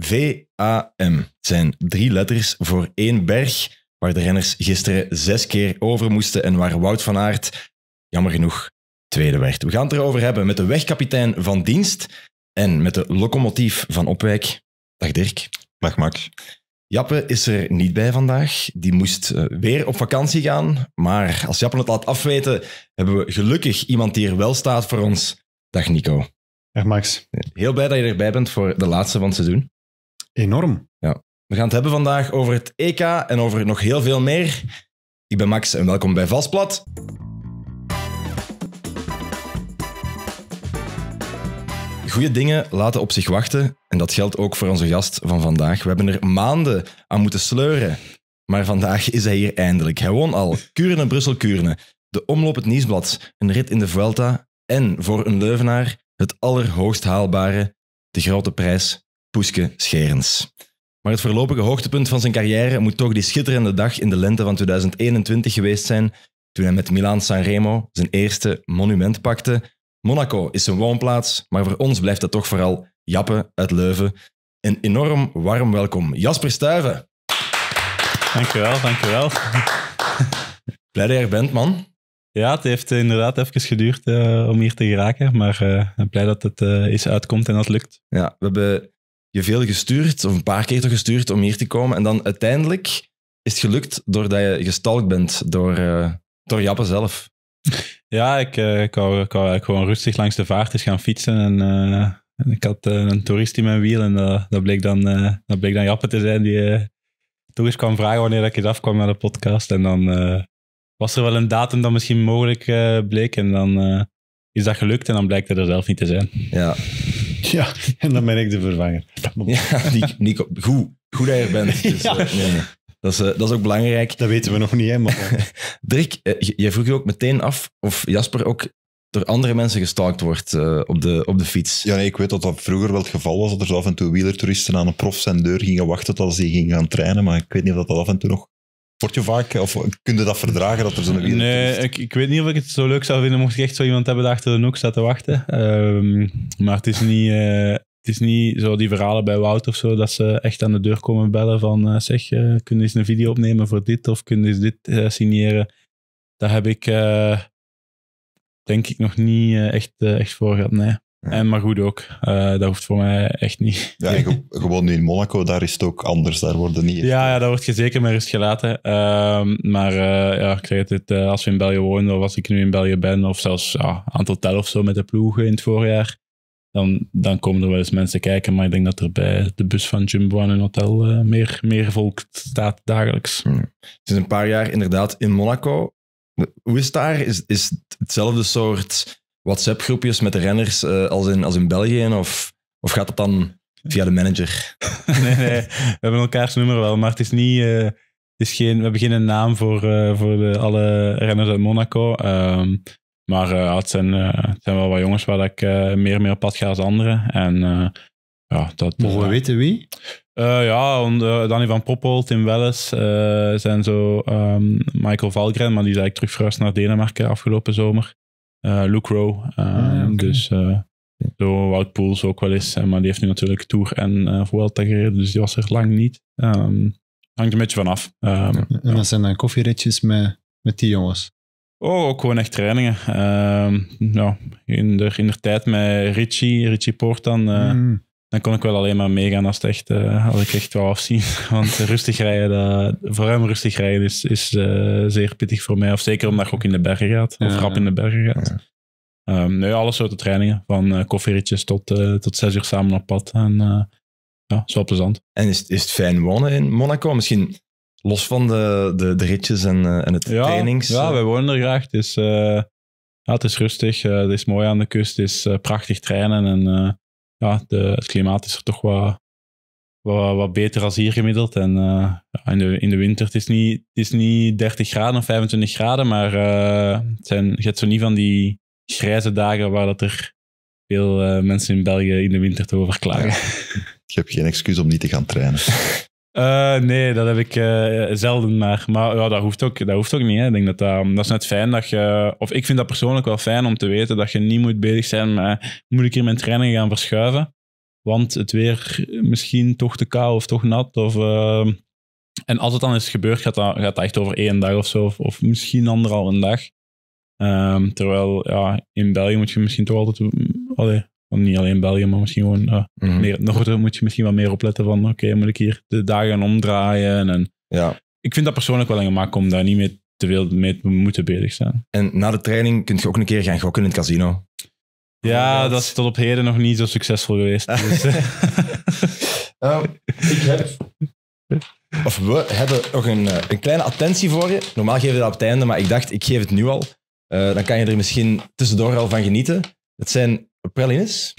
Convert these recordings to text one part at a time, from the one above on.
VAM zijn drie letters voor één berg waar de renners gisteren zes keer over moesten en waar Wout van Aert, jammer genoeg, tweede werd. We gaan het erover hebben met de wegkapitein van dienst en met de locomotief van Opwijk. Dag Dirk. Dag Max. Jappe is er niet bij vandaag. Die moest eh, weer op vakantie gaan. Maar als Jappe het laat afweten, hebben we gelukkig iemand die er wel staat voor ons. Dag Nico. Dag Max. Heel blij dat je erbij bent voor de laatste van het seizoen. Enorm. Ja. We gaan het hebben vandaag over het EK en over nog heel veel meer. Ik ben Max en welkom bij Valsplat. Goede dingen laten op zich wachten. En dat geldt ook voor onze gast van vandaag. We hebben er maanden aan moeten sleuren. Maar vandaag is hij hier eindelijk. Hij won al. Kuren Brussel-Kuren. De omloop het nieuwsblad. Een rit in de Vuelta. En voor een Leuvenaar het allerhoogst haalbare. De grote prijs Scherens. Maar het voorlopige hoogtepunt van zijn carrière moet toch die schitterende dag in de lente van 2021 geweest zijn, toen hij met Milan Sanremo zijn eerste monument pakte. Monaco is zijn woonplaats, maar voor ons blijft dat toch vooral Jappe uit Leuven. Een enorm warm welkom, Jasper Stuiven. Dankjewel, dankjewel. Blij dat je er bent, man. Ja, het heeft inderdaad even geduurd eh, om hier te geraken, maar eh, blij dat het uh, eens uitkomt en dat lukt. Ja, we hebben je veel gestuurd, of een paar keer gestuurd om hier te komen. En dan uiteindelijk is het gelukt doordat je gestalkt bent door, uh, door Jappe zelf. Ja, ik, kan eh, ik, ik, gewoon rustig langs de vaart eens gaan fietsen. En, en eh, ik had een toerist in mijn wiel en dat, bleek dan, dat bleek dan Jappe te zijn die toch eens kwam vragen wanneer ik eens afkwam naar de podcast. En dan was er wel een datum dat misschien mogelijk bleek en dan is dat gelukt en dan blijkt het er zelf niet te zijn. Ja, Ja, en dan ben ik de vervanger. Ja, Nico, goed, goed dat je er bent. Dus, eh, nee, nee. Dat, is, eh, dat is ook belangrijk. Dat weten we nog niet, hè, maar... Dirk, eh, jij vroeg je ook meteen af of Jasper ook door andere mensen gestalkt wordt op, de, op de fiets. Ja, nee, ik weet dat dat vroeger wel het geval was, dat er zo af en toe wielertouristen aan een prof zijn deur gingen wachten tot ze gingen gaan trainen, maar ik weet niet of dat, dat af en toe nog Word je vaak, of kun je dat verdragen dat er zo'n wiel Nee, ik, ik, weet niet of ik het zo leuk zou vinden mocht ik echt zo iemand hebben dat achter de hoek staat te wachten. Ehm, maar het is niet, eh, het is niet zo die verhalen bij Wout of zo, dat ze echt aan de deur komen bellen van eh, zeg, uh, kun eens een video opnemen voor dit of kunnen je eens dit signeren. Daar heb ik denk ik nog niet echt, echt voor gehad, nee. En maar goed ook. Eh, dat hoeft voor mij echt niet. Ja, gewoon nu in Monaco, daar is het ook anders. Daar worden niet. Ja, ja, eh, daar word je zeker ehm, maar rust gelaten. maar ja, ik het, eh, als we in België wonen, of als ik nu in België ben, of zelfs ja, aan het hotel of zo met de ploegen in het voorjaar, dan, dan komen er wel eens mensen kijken. Maar ik denk dat er bij de bus van Jumbo aan een hotel meer, meer volk staat dagelijks. Het is een paar jaar inderdaad in Monaco. Hoe is daar? Is, is hetzelfde soort WhatsApp-groepjes met de renners eh, als, in, als in België? Of, of gaat dat dan via de manager? nee, nee, we hebben elkaars nummer wel, maar het is niet... Eh, is geen, we hebben geen naam voor, eh, voor de, alle renners uit Monaco. Ehm, maar het, zijn, zijn wel wat jongens waar ik meer meer op pad ga als anderen. En, ja, dat, Mogen we weten wie? ja, Danny van Poppel, Tim Welles, zijn zo ehm, Michael Valgren, maar die is eigenlijk terug verhuisd naar Denemarken afgelopen zomer. Eh, Lucro. Eh, ah, okay. Dus zo eh, Wout Poels ook wel eens. Maar die heeft nu natuurlijk Tour en Vuelta gereden. Dus die was er lang niet. Um, hangt een beetje vanaf. Um, en dan zijn dan koffieritjes met, met die jongens? Oh, ook gewoon echt trainingen. nou, in de, in de tijd met Richie, Richie Poort dan, mm dan kon ik wel alleen maar meegaan als, echt, eh, als ik echt wou afzien. Want rustig rijden, uh, voor hem rustig rijden is, is eh, zeer pittig voor mij. Of zeker omdat je ook in de bergen gaat, of rap in de bergen gaat. Ja. Um, nee, alle soorten trainingen, van eh, koffierietjes tot, tot zes uur samen op pad. En ja, is plezant. En is, is het fijn wonen in Monaco? Misschien los van de, de, de ritjes en, en het ja, trainings? Ja, wij wonen er graag. Het is, het is rustig, het is mooi aan de kust, het is prachtig trainen en ja, het klimaat is er toch wat, wat, wat beter als hier gemiddeld. En eh, in, de, in de winter, het is, niet, het is niet 30 graden of 25 graden, maar uh, het zijn, je hebt zo niet van die grijze dagen waar dat er veel eh, mensen in België in de winter te over klagen. Ik heb geen excuus om niet te gaan trainen. Eh, nee, dat heb ik eh, zelden maar. Maar ja, dat, hoeft ook, dat hoeft ook niet. Hè. Ik denk dat, dat is net fijn dat je... Of ik vind dat persoonlijk wel fijn om te weten dat je niet moet bezig zijn met... Moet ik hier mijn trainingen gaan verschuiven? Want het weer misschien toch te koud of toch nat. Of, ehm, en als het dan is gebeurd, gaat dat, gaat dat echt over één dag of zo. Of, misschien anderhalve dag. Ehm, terwijl ja, in België moet je misschien toch altijd mm, allee, want niet alleen België, maar misschien gewoon uh, mm het noorden moet je misschien wel meer opletten van oké, moet ik hier de dagen omdraaien. En ja. Ik vind dat persoonlijk wel een gemak om daar niet mee te veel mee moeten bezig zijn. En na de training kun je ook een keer gaan gokken in het casino. Ja, oh, dat is tot op heden nog niet zo succesvol geweest. Dus. Eh. Ehm, ik heb... Of we hebben nog een, eh, een kleine attentie voor je. Normaal geven we dat op het einde, maar ik dacht, ik geef het nu al. dan kan je er misschien tussendoor al van genieten. Het zijn pralines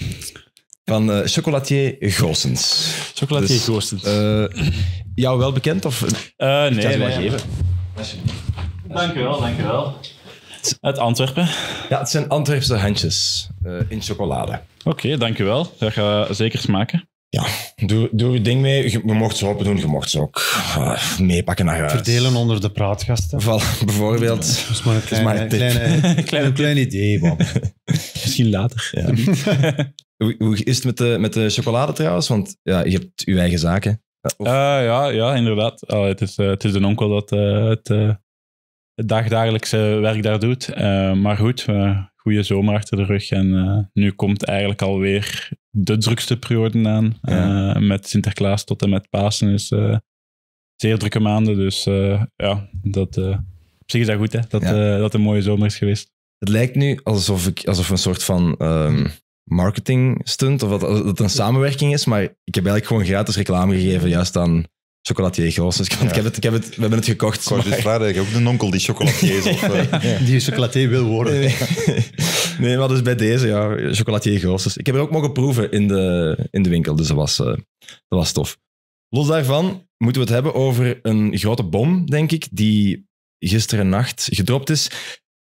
van eh, Chocolatier Goossens. Chocolatier dus, Goossens. Eh, jou wel bekend? Of, eh, nee, ik nee, wel geven. Dank je wel, dank u wel. Uit Antwerpen? Ja, het zijn Antwerpse handjes in chocolade. Oké, okay, dank je wel. Dat gaat zeker smaken. Ja, doe, je ding mee. Je, mocht ze open doen, je mocht ze ook meepakken naar huis. Verdelen onder de praatgasten. bijvoorbeeld. dat is maar een klein, idee, man. later. hoe, is het met de, met de chocolade trouwens? Want ja, je hebt je eigen zaken. Eh, ja, ja, inderdaad. het, is, eh, het is een onkel dat eh, het, het, dagdagelijkse werk daar doet. maar goed, goede zomer achter de rug. En nu komt eigenlijk alweer de drukste periode aan. Ja. met Sinterklaas tot en met Pasen is zeer drukke maanden. Dus ja, dat, op zich is dat goed hè? Dat, ja. dat een mooie zomer is geweest. Het lijkt nu alsof, ik, alsof een soort van um, marketing stunt, of dat, dat een samenwerking is, maar ik heb eigenlijk gewoon gratis reclame gegeven, juist aan chocolatier Groos. Dus ik, heb het, ik heb het, we hebben het gekocht. Ik maar... Dus vragen, ik heb ook een onkel die chocolatier is. Of, eh? Die chocolatier wil worden. Nee, maar dus bij deze, ja, chocolatier Groos. Dus ik heb het ook mogen proeven in de, in de winkel, dus dat was, eh, dat was tof. Los daarvan moeten we het hebben over een grote bom, denk ik, die gisteren nacht gedropt is.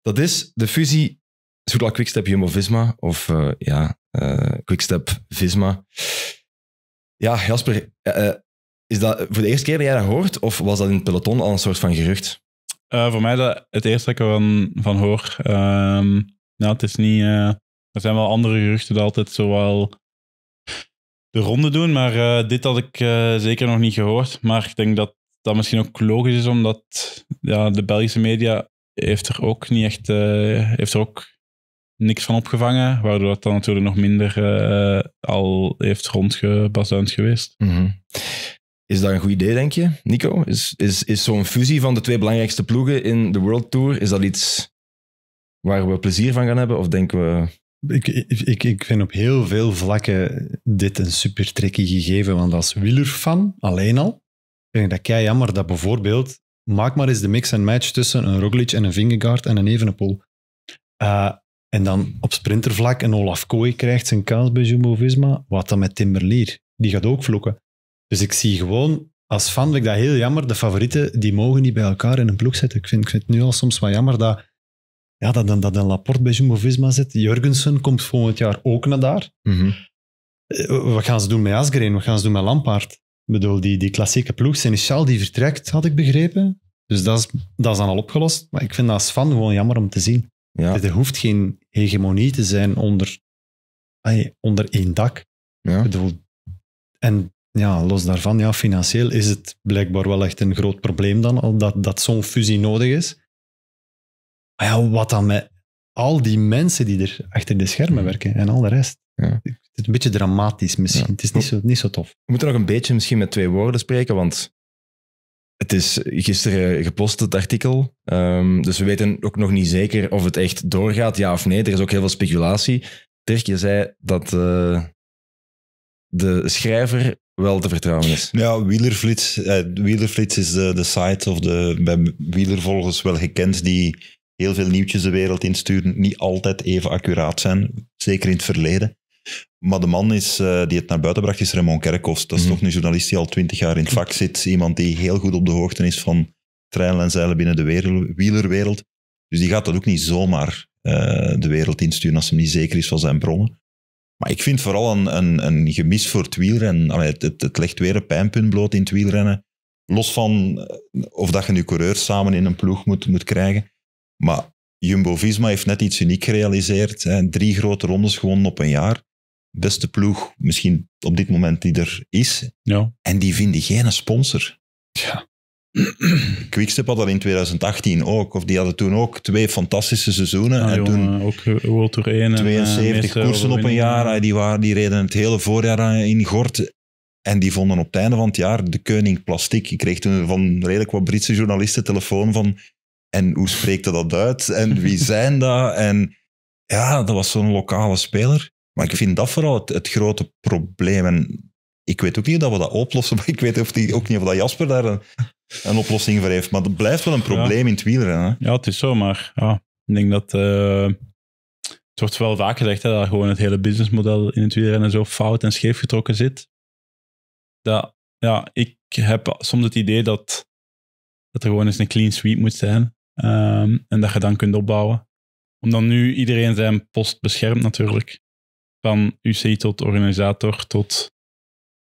Dat is de fusie Soetla Quickstep Jumbo-Visma of eh, ja, eh, Quickstep Visma. Ja, Jasper, eh, is dat voor de eerste keer dat jij dat hoort of was dat in het peloton al een soort van gerucht? voor mij dat het eerste dat ik ervan van hoor. nou, het is niet... er zijn wel andere geruchten die altijd zowel de ronde doen, maar dit had ik zeker nog niet gehoord. Maar ik denk dat dat misschien ook logisch is, omdat ja, de Belgische media heeft er ook niet echt, eh, heeft er ook niks van opgevangen, waardoor het dan natuurlijk nog minder eh, al heeft rondgebazuind geweest. Mhm. Is dat een goed idee, denk je, Nico? Is, is, is zo'n fusie van de twee belangrijkste ploegen in de World Tour, is dat iets waar we plezier van gaan hebben? Of denken we... Ik, ik, ik vind op heel veel vlakken dit een super trekkie gegeven, want als wielerfan alleen al, vind ik dat kei jammer dat bijvoorbeeld maak maar eens de mix en match tussen een Roglic en een Vingegaard en een Evenepoel. Eh, en dan op sprintervlak een Olaf Kooi krijgt zijn kans bij Jumbo-Visma. Wat dan met Timberlier? Die gaat ook vloeken. Dus ik zie gewoon, als fan ik dat heel jammer, de favorieten die mogen niet bij elkaar in een ploeg zitten. Ik vind, het nu al soms wel jammer dat, ja, dat, een, dat een Laporte bij Jumbo-Visma zit. Jurgensen komt volgend jaar ook naar daar. Mm Wat gaan ze doen met Asgreen? Wat gaan ze doen met Lampaard? bedoel, die, die klassieke ploeg, Seneschal, die vertrekt, had ik begrepen. Dus dat is, dat is dan al opgelost. Maar ik vind dat als fan gewoon jammer om te zien. Ja. Er hoeft geen hegemonie te zijn onder, onder één dak. Ja. Ik bedoel, en ja, los daarvan, ja, financieel is het blijkbaar wel echt een groot probleem dan, dat, dat zo'n fusie nodig is. Maar ja, wat dan met al die mensen die er achter de schermen werken en al de rest. Ja is een beetje dramatisch misschien. Het is niet zo, niet zo tof. We moeten nog een beetje misschien met twee woorden spreken, want het is gisteren gepost, het artikel. Ehm, dus we weten ook nog niet zeker of het echt doorgaat, ja of nee. Er is ook heel veel speculatie. Dirk, je zei dat eh, de schrijver wel te vertrouwen is. Ja, Wielerflits, eh, Wielerflits is de, de site of de, bij wielervolgers wel gekend die heel veel nieuwtjes de wereld insturen, niet altijd even accuraat zijn, zeker in het verleden. Maar de man is, eh, die het naar buiten bracht is Raymond Kerkhoff. Dat is mhm. toch een journalist die al twintig jaar in het vak zit. Iemand die heel goed op de hoogte is van treinen en zeilen binnen de wielerwereld. Dus die gaat dat ook niet zomaar eh, de wereld insturen als hij niet zeker is van zijn bronnen. Maar ik vind vooral een, een, een gemis voor het wielrennen. het, het, legt weer een pijnpunt bloot in het wielrennen. Los van eh, of dat je nu coureurs samen in een ploeg moet, moet krijgen. Maar Jumbo-Visma heeft net iets uniek gerealiseerd. Drie grote rondes gewonnen op een jaar beste ploeg misschien op dit moment die er is. Ja. En die vinden geen sponsor. Ja. Quickstep had dat in 2018 ook. Of die hadden toen ook twee fantastische seizoenen. Ah, en toen ook eh, World Tour 1 72 en, eh, koersen op een jaar. Die, waren, die reden het hele voorjaar eh, in Gort. En die vonden op het einde van het jaar de keuning plastiek. Ik kreeg toen van redelijk wat Britse journalisten telefoon van... En hoe spreekt dat uit? En wie zijn dat? En ja, dat was zo'n lokale speler. Maar ik vind dat vooral het, grote probleem. En ik weet ook niet of we dat oplossen, maar ik weet of die, ook niet of dat Jasper daar een, oplossing voor heeft. Maar dat blijft wel een probleem in het wielrennen. Hè? Ja, het is zo, maar ja, ik denk dat... Eh, het wordt wel vaak gezegd dat gewoon het hele businessmodel in het wielrennen zo fout en scheef getrokken zit. Dat, ja, ik heb soms het idee dat, dat er gewoon eens een clean sweep moet zijn. Ehm, en dat je dan kunt opbouwen. Omdat nu iedereen zijn post beschermt natuurlijk. Van UC tot organisator, tot,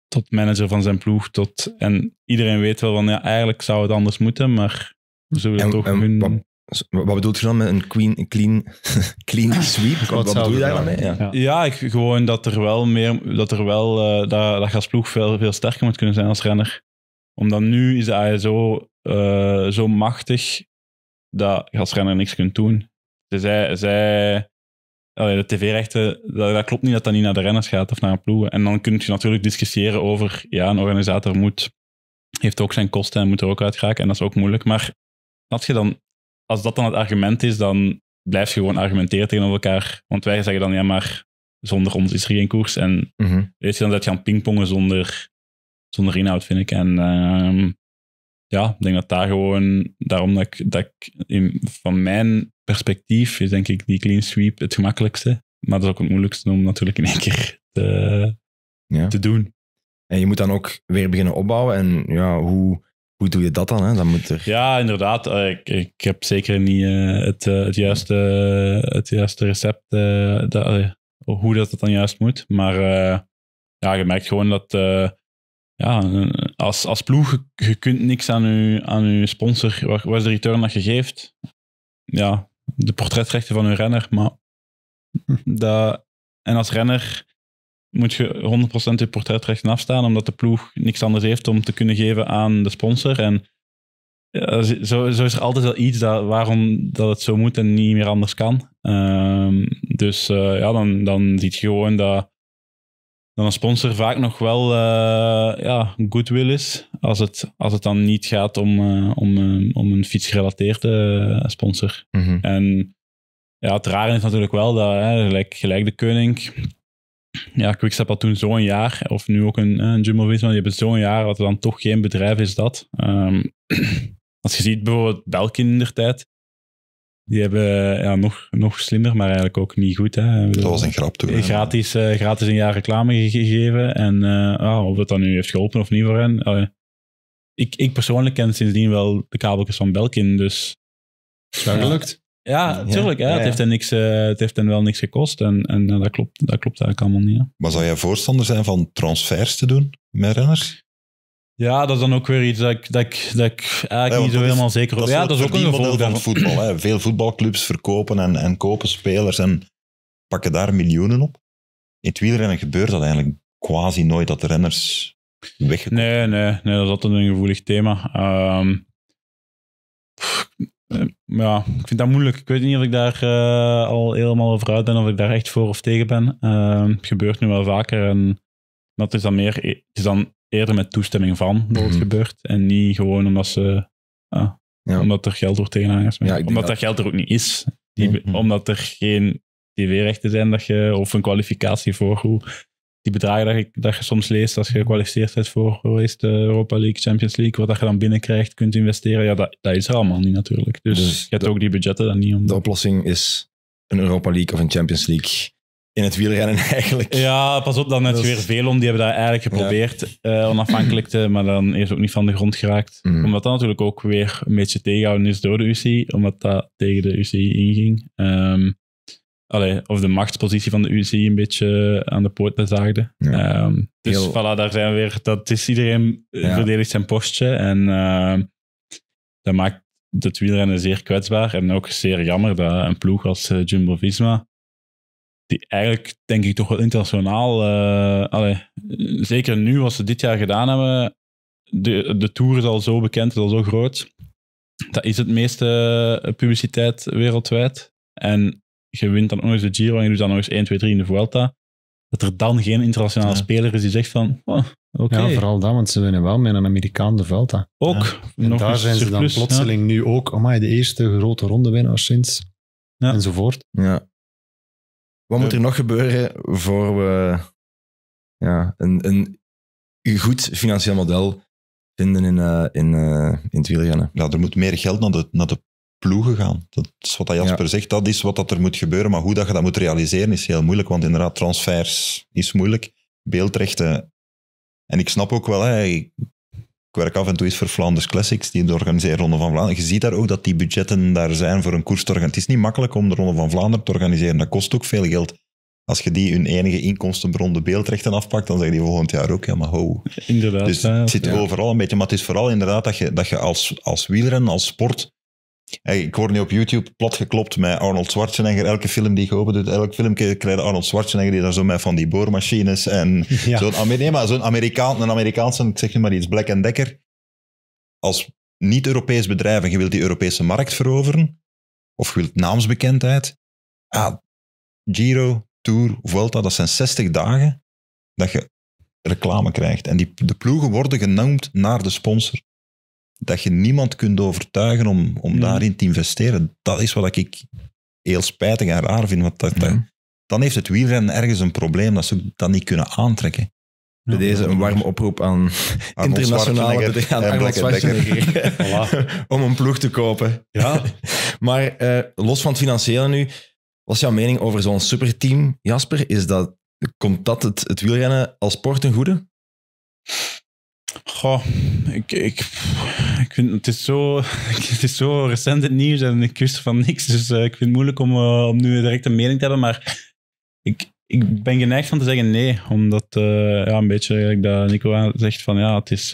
tot manager van zijn ploeg. Tot, en iedereen weet wel van ja, eigenlijk zou het anders moeten, maar we zullen en, toch en hun... Wat, wat bedoelt je dan met een queen, clean, clean sweep? wat, doe bedoel je daar dan mee? Ja, ja. ik, gewoon dat er wel meer, dat er wel, eh, dat, dat je ploeg veel, veel sterker moet kunnen zijn als renner. Omdat nu is de ASO eh, zo machtig dat je als renner niks kunt doen. Zij, zij, de tv-rechten, dat, klopt niet dat dat niet naar de renners gaat of naar een ploeg. En dan kun je natuurlijk discussiëren over, ja, een organisator moet, heeft ook zijn kosten en moet er ook uit En dat is ook moeilijk. Maar als, je dan, als dat dan het argument is, dan blijf je gewoon argumenteren tegen elkaar. Want wij zeggen dan, ja, maar zonder ons is er geen koers. En mm weet je, dan dat je aan pingpongen zonder, zonder inhoud, vind ik. En ehm, ja, ik denk dat daar gewoon, daarom dat ik, dat ik in, van mijn perspectief is denk ik die clean sweep het gemakkelijkste. Maar dat is ook het moeilijkste om natuurlijk in één keer te, ja. te doen. En je moet dan ook weer beginnen opbouwen. En ja, hoe, hoe doe je dat dan? Hè? dan moet er... Ja, inderdaad. Eh, ik, ik heb zeker niet eh, het, eh, het, juiste, het juiste recept. Dat, hoe dat, dat dan juist moet. Maar ja, je merkt gewoon dat ja, als, als ploeg, je, kunt niks aan je, aan uw sponsor, waar, waar, is de return dat je geeft? Ja, de portretrechten van uw renner, maar dat, en als renner moet je 100% je portretrechten afstaan, omdat de ploeg niks anders heeft om te kunnen geven aan de sponsor. En ja, zo, zo is er altijd wel iets dat, waarom dat het zo moet en niet meer anders kan. Ehm, dus eh, ja, dan, dan ziet je gewoon dat dan een sponsor vaak nog wel uh, ja, goodwill is. Als het, als het dan niet gaat om, uh, om, eh, om een fietsgerelateerde sponsor. Mhm. En ja, het rare is natuurlijk wel dat hè, gelijk, gelijk de Koning. Ja, Quickstep had toen zo'n jaar, of nu ook een, Jumbo Visma, die hebben zo'n jaar, wat er dan toch geen bedrijf is dat. Ehm, als je ziet bijvoorbeeld Belkin in de tijd, die hebben eh, ja, nog, nog slimmer, maar eigenlijk ook niet goed. Hè. Dat was een grap toen. Gratis, eh, gratis een jaar reclame gegeven. En uh, of dat dan nu heeft geholpen of niet voor hen. ik, ik persoonlijk ken sindsdien wel de kabeltjes van Belkin, dus... Is dat gelukt? Ja, tuurlijk. Hè. Ja, Het, heeft hen niks, het heeft hen wel niks gekost en, en dat, klopt, dat klopt eigenlijk allemaal niet. Maar zou jij voorstander zijn van transfers te doen met renners? Ja, dat is dan ook weer iets dat ik, dat ik, dat eigenlijk niet zo helemaal zeker op. Ja, dat is ook een gevolg van voetbal. Hè. Veel voetbalclubs verkopen en, en kopen spelers en pakken daar miljoenen op. In het wielrennen gebeurt dat eigenlijk quasi nooit dat de renners weggekomen Nee, nee, nee, dat is altijd een gevoelig thema. Ehm, ja, ik vind dat moeilijk. Ik weet niet of ik daar eh, al helemaal over uit ben, of ik daar echt voor of tegen ben. Ehm, het gebeurt nu wel vaker en dat is dan meer, is dan eerder met toestemming van dat het mhm. gebeurt. En niet gewoon omdat ze. Ah, ja. Omdat er geld wordt tegenaan ja, Omdat dat... geld er ook niet is. Die, mhm. Omdat er geen tv-rechten zijn dat je, of een kwalificatie voor hoe. Die bedragen dat je, dat je soms leest als je gekwalificeerd bent voor is de Europa League, Champions League, wat dat je dan binnenkrijgt, kunt investeren. Ja, dat, dat is er allemaal niet natuurlijk. Dus, dus je hebt ook die budgetten dan niet. Om... De oplossing is een Europa League of een Champions League in het wielrennen eigenlijk. Ja, pas op, dan net weer veel om. Die hebben dat eigenlijk geprobeerd eh, onafhankelijk te, maar dan eerst ook niet van de grond geraakt. Mm. Omdat dat natuurlijk ook weer een beetje tegenhouden is door de UCI, omdat dat tegen de UCI inging. Ehm, allee, of de machtspositie van de UCI een beetje aan de poort zaagde. Ehm, dus voilà, daar zijn we weer. Dat is iedereen verdedigt zijn postje en ehm, dat maakt het wielrennen zeer kwetsbaar. En ook zeer jammer dat een ploeg als eh, Jumbo-Visma die eigenlijk, denk ik, toch wel internationaal. Uh, zeker nu, wat ze dit jaar gedaan hebben. De, de tour is al zo bekend, is al zo groot. Dat is het meeste eh, publiciteit wereldwijd. En je wint dan nog eens de Giro en je doet dan nog eens 1, 2, 3 in de Vuelta. Dat er dan geen internationale ja. speler is die zegt van. Oh, Ja, vooral dat, want ze winnen wel met een Amerikaan de Vuelta. Ook. En nog daar zijn ze dan plotseling nu ook. Amai, de eerste grote ronde winnaar sinds. Enzovoort. Ja. Wat moet er nog gebeuren voor we ja, een, een goed financieel model vinden in, uh, in, eh, in het wielrennen? Ja, er moet meer geld naar de, naar de ploegen gaan. Dat is wat Jasper zegt, dat is wat dat er moet gebeuren. Maar hoe dat je dat moet realiseren is heel moeilijk, want inderdaad, transfers is moeilijk. Beeldrechten. En ik snap ook wel, hè, ik werk af en toe eens voor Flanders Classics, die je organiseren Ronde van Vlaanderen. Je ziet daar ook dat die budgetten daar zijn voor een koers te organiseren. Het is niet makkelijk om de Ronde van Vlaanderen te organiseren. Dat kost ook veel geld. Als je die hun enige inkomstenbron de beeldrechten afpakt, dan zeggen die volgend jaar ook, ja maar ho. Inderdaad. Dus het zit ja. overal een beetje, maar het is vooral inderdaad dat je, dat je als, als wielren, als sport, Hey, ik word nu op YouTube platgeklopt met Arnold Schwarzenegger. Elke film die ik open doe, elk filmpje krijgt Arnold Schwarzenegger die daar zo met van die boormachines en ja. zo'n nee, maar Amerikaan, een Amerikaanse, ik zeg nu maar Black and Decker. Als niet-Europees bedrijf en je wilt die Europese markt veroveren, of je wilt naamsbekendheid, ah, Giro, Tour, Vuelta, dat zijn 60 dagen dat je reclame krijgt. En die, de ploegen worden genoemd naar de sponsor dat je niemand kunt overtuigen om, om mm. daarin te investeren. Dat is wat ik heel spijtig en raar vind. Want dat, mm. dan heeft het wielrennen ergens een probleem dat ze dat niet kunnen aantrekken. Bij deze een warme oproep aan internationale bedrijven voilà. om een ploeg te kopen. Ja. maar eh, los van het financiële nu, wat is jouw mening over zo'n superteam, Jasper? Is dat, komt dat het, het wielrennen als sport een goede? Goh, ik, ik, ik vind, het, is zo, het is zo recent het nieuws en ik wist van niks. Dus eh, ik vind het moeilijk om, eh, om nu direct een mening te hebben. Maar ik, ik ben geneigd van te zeggen nee. Omdat, eh, ja, een beetje eigenlijk dat Nico zegt van ja, het is...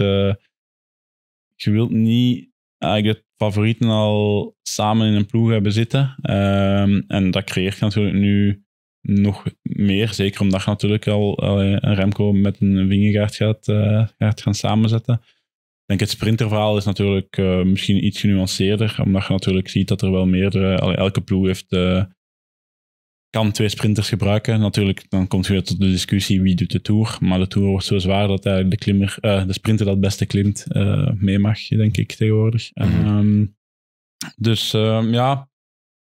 je wilt niet eigenlijk de favorieten al samen in een ploeg hebben zitten. Ehm, en dat creëert natuurlijk nu nog meer. Zeker omdat je natuurlijk al een Remco met een Wingegaard eh, gaat, gaan samenzetten. Ik denk het sprinterverhaal is natuurlijk eh, misschien iets genuanceerder. Omdat je natuurlijk ziet dat er wel meerdere... elke ploeg heeft, eh, kan twee sprinters gebruiken. Natuurlijk, dan komt weer tot de discussie wie doet de Tour. Maar de Tour wordt zo zwaar dat eigenlijk de, de sprinter dat beste klimt mee mag, denk ik, tegenwoordig. Mhm. Ehm, dus ehm, ja,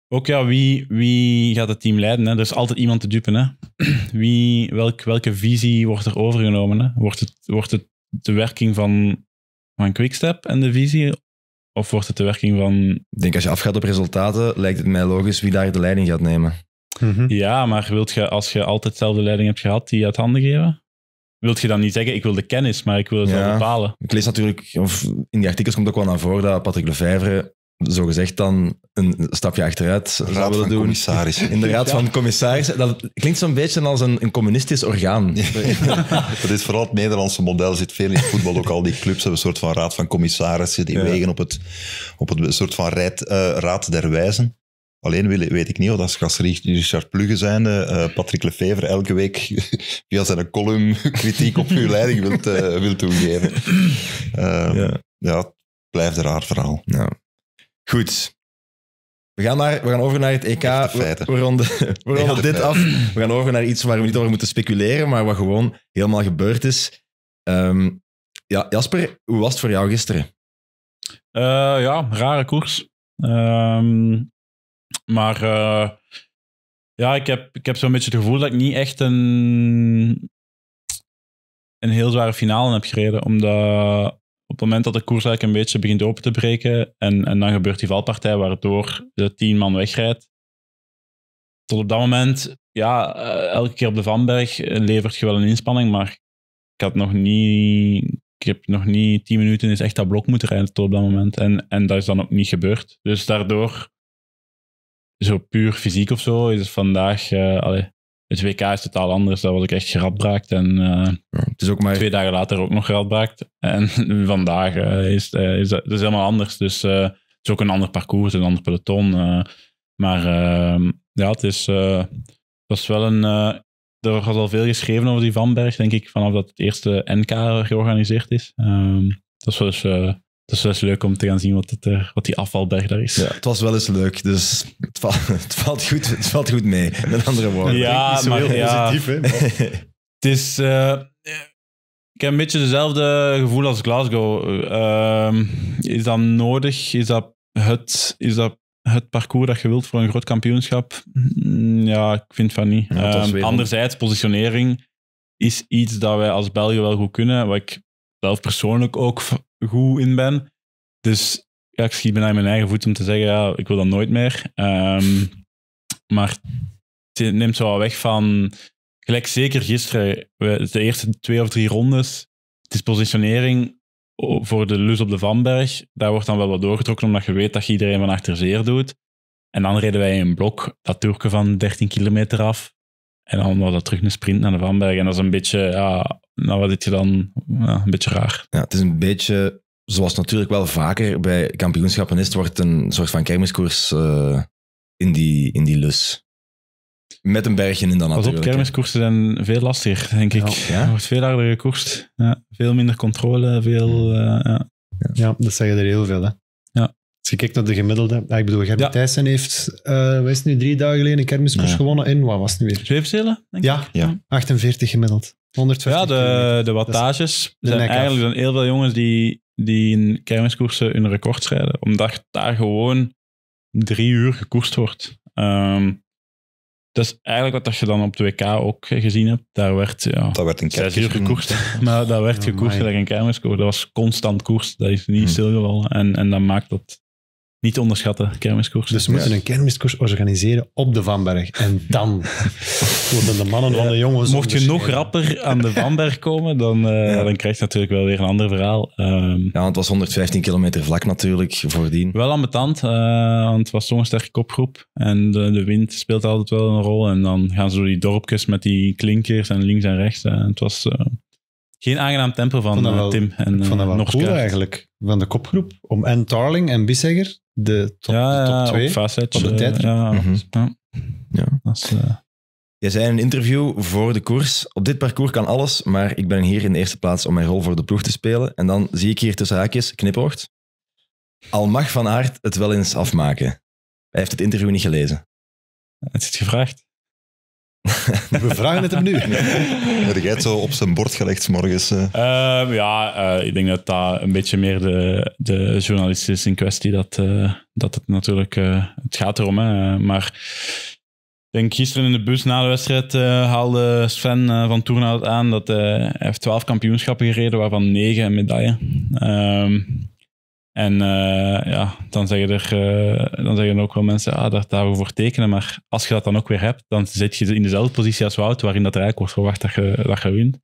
ook ja, wie, wie gaat het team leiden? Hè? Er is altijd iemand te dupen. Hè? Wie, welk, welke visie wordt er overgenomen? Hè? Wordt, het, wordt het de werking van, van Quickstep en de visie? Of wordt het de werking van... Ik denk als je afgaat op resultaten, lijkt het mij logisch wie daar de leiding gaat nemen. Mhm. Ja, maar wilt je, als je altijd dezelfde leiding hebt gehad, die uit handen geven? Wilt je dan niet zeggen, ik wil de kennis, maar ik wil het wel bepalen? Ik lees natuurlijk, of in die artikels komt ook wel naar voren dat Patrick Lefevre zo gezegd dan een stapje achteruit raad willen doen. In de raad van commissarissen. Dat klinkt zo'n beetje als een, een communistisch orgaan. dat is vooral het Nederlandse model. zit veel in voetbal. Ook al die clubs hebben een soort van raad van commissarissen. Die wegen op, het, op het, een soort van rijd, eh, raad der wijzen. Alleen weet ik niet of dat is Richard Plugge zijn, eh, Patrick Lefever elke week via zijn column kritiek op uw leiding wilt, eh, wilt toegeven. Ehm, ja. ja, het blijft een raar verhaal. Ja. Goed. We gaan, naar, we gaan over naar het EK. We, ronden, dit af. We gaan over naar iets waar we niet over moeten speculeren, maar wat gewoon helemaal gebeurd is. Ehm, ja, Jasper, hoe was het voor jou gisteren? Uh, ja, rare koers. Ehm, maar eh, ja, ik heb, ik heb zo'n beetje het gevoel dat ik niet echt een, een heel zware finale heb gereden. Omdat op het moment dat de koers eigenlijk een beetje begint open te breken en, en dan gebeurt die valpartij waardoor de tien man wegrijdt. Tot op dat moment, ja, eh, elke keer op de Vanberg levert je wel een inspanning, maar ik had nog niet, ik heb nog niet tien minuten is echt dat blok moeten rijden tot op dat moment. En, en dat is dan ook niet gebeurd. Dus daardoor, zo puur fysiek of zo, is het vandaag, uh, het WK is totaal anders. Daar was ik echt geradbraakt. En eh, het is ook maar... twee dagen later ook nog geradbraakt. En vandaag eh, is, eh, is, dat, is helemaal anders. Dus het is ook een ander parcours, een ander peloton. maar ehm, ja, het is, was wel een... er was al veel geschreven over die Vanberg, denk ik, vanaf dat het eerste NK georganiseerd is. Ehm, dat was dus dus wel eens leuk om te gaan zien wat, het, eh, wat die afvalberg daar is. Ja, het was wel eens leuk, dus het, va het valt, goed, het valt goed mee, met andere woorden. Ja, maar heel ja. positief, het is... Eh, ik heb een beetje dezelfde gevoel als Glasgow. Eh, ehm, is dat nodig? Is dat het, is dat het parcours dat je wilt voor een groot kampioenschap? Mm, ja, ik vind van niet. Ehm, anderzijds, positionering is iets dat wij als België wel goed kunnen. Wat ik zelf persoonlijk ook goed in ben. Dus ja, ik schiet bijna mijn eigen voet om te zeggen, ja, ik wil dat nooit meer. Ehm, maar het neemt zo wel weg van... Gelijk zeker gisteren, de eerste twee of drie rondes, het is positionering voor de lus op de Vanberg. Daar wordt dan wel wat doorgetrokken, omdat je weet dat je iedereen van achter zeer doet. En dan reden wij een blok, dat Turken van 13 kilometer af. En dan was dat terug een sprint naar de Vanberg. En dat is een beetje, ja, nou, wat dit je dan? Ja, een beetje raar. Ja, het is een beetje, zoals natuurlijk wel vaker bij kampioenschappen is, het wordt een soort van kermiskoers eh, in, die, in die lus. Met een bergje in dan Pas natuurlijk. op, kermiskoersen zijn veel lastiger, denk ik. Ja, wordt veel harder gekoerst. Ja, veel minder controle, veel... Eh, ja. ja, dat zeggen er heel veel, hè. Als dus kijkt naar de gemiddelde... Ah, ik bedoel, Gerrit ja. Thijssen heeft, uh, eh, wees nu, drie dagen geleden een kermiskoers gewonnen in, wat was het nu weer? Zweefzelen, ja. Ja, 48 gemiddeld. 150 ja, de, de wattages zijn eigenlijk dan heel veel jongens die, die in kermiskoersen hun record rijden. Omdat daar gewoon drie uur gekoerst wordt. Um, dat is eigenlijk wat je dan op de WK ook gezien hebt. Daar werd, ja, dat werd een zes gekoerst. maar dat werd oh, gekoerst gelijk een kermiskoers. Dat was constant koers. Dat is niet hmm. stilgevallen. En, en dat maakt dat niet onderschatten, kermiskoers. Dus we moeten een kermiskoers organiseren op de Vanberg. En dan worden de mannen van de jongens... Mocht je nog rapper aan de Vanberg komen, dan, eh, dan krijg je natuurlijk wel weer een ander verhaal. Um, ja, het was 115 kilometer vlak natuurlijk, voordien. Wel ambetant, uh, want het was zo'n sterke kopgroep. En de, de, wind speelt altijd wel een rol. En dan gaan ze door die dorpjes met die klinkers en links en rechts. En eh, het was geen aangenaam tempo van eh, wel, Tim en ik vond eh, eigenlijk, van de kopgroep. Om en Tarling en Bissegger, de top, ja, de top twee, op, facet, op de eh, tijd. ja, mm -hmm. ja. ja. Dat is, Jij zei een interview voor de koers: Op dit parcours kan alles, maar ik ben hier in de eerste plaats om mijn rol voor de ploeg te spelen. En dan zie ik hier tussen haakjes knipocht. Al mag Van Aert het wel eens afmaken. Hij heeft het interview niet gelezen. Het is gevraagd. We vragen het hem nu. Heb jij het zo op zijn bord gelegd morgens? Eh? Ehm, ja, eh, ik denk dat dat een beetje meer de, de journalist is in kwestie. Dat, eh, dat het natuurlijk... het gaat erom, hè. Maar ik denk gisteren in de bus na de wedstrijd haalde Sven van Toernout aan dat hij heeft twaalf kampioenschappen gereden, waarvan negen medaille. Ehm, en eh, ja, dan zeggen, er, eh, dan zeggen ook wel mensen, ah, daar, we voor tekenen. Maar als je dat dan ook weer hebt, dan zit je in dezelfde positie als Wout, waarin dat rijk wordt verwacht dat je, dat je wint.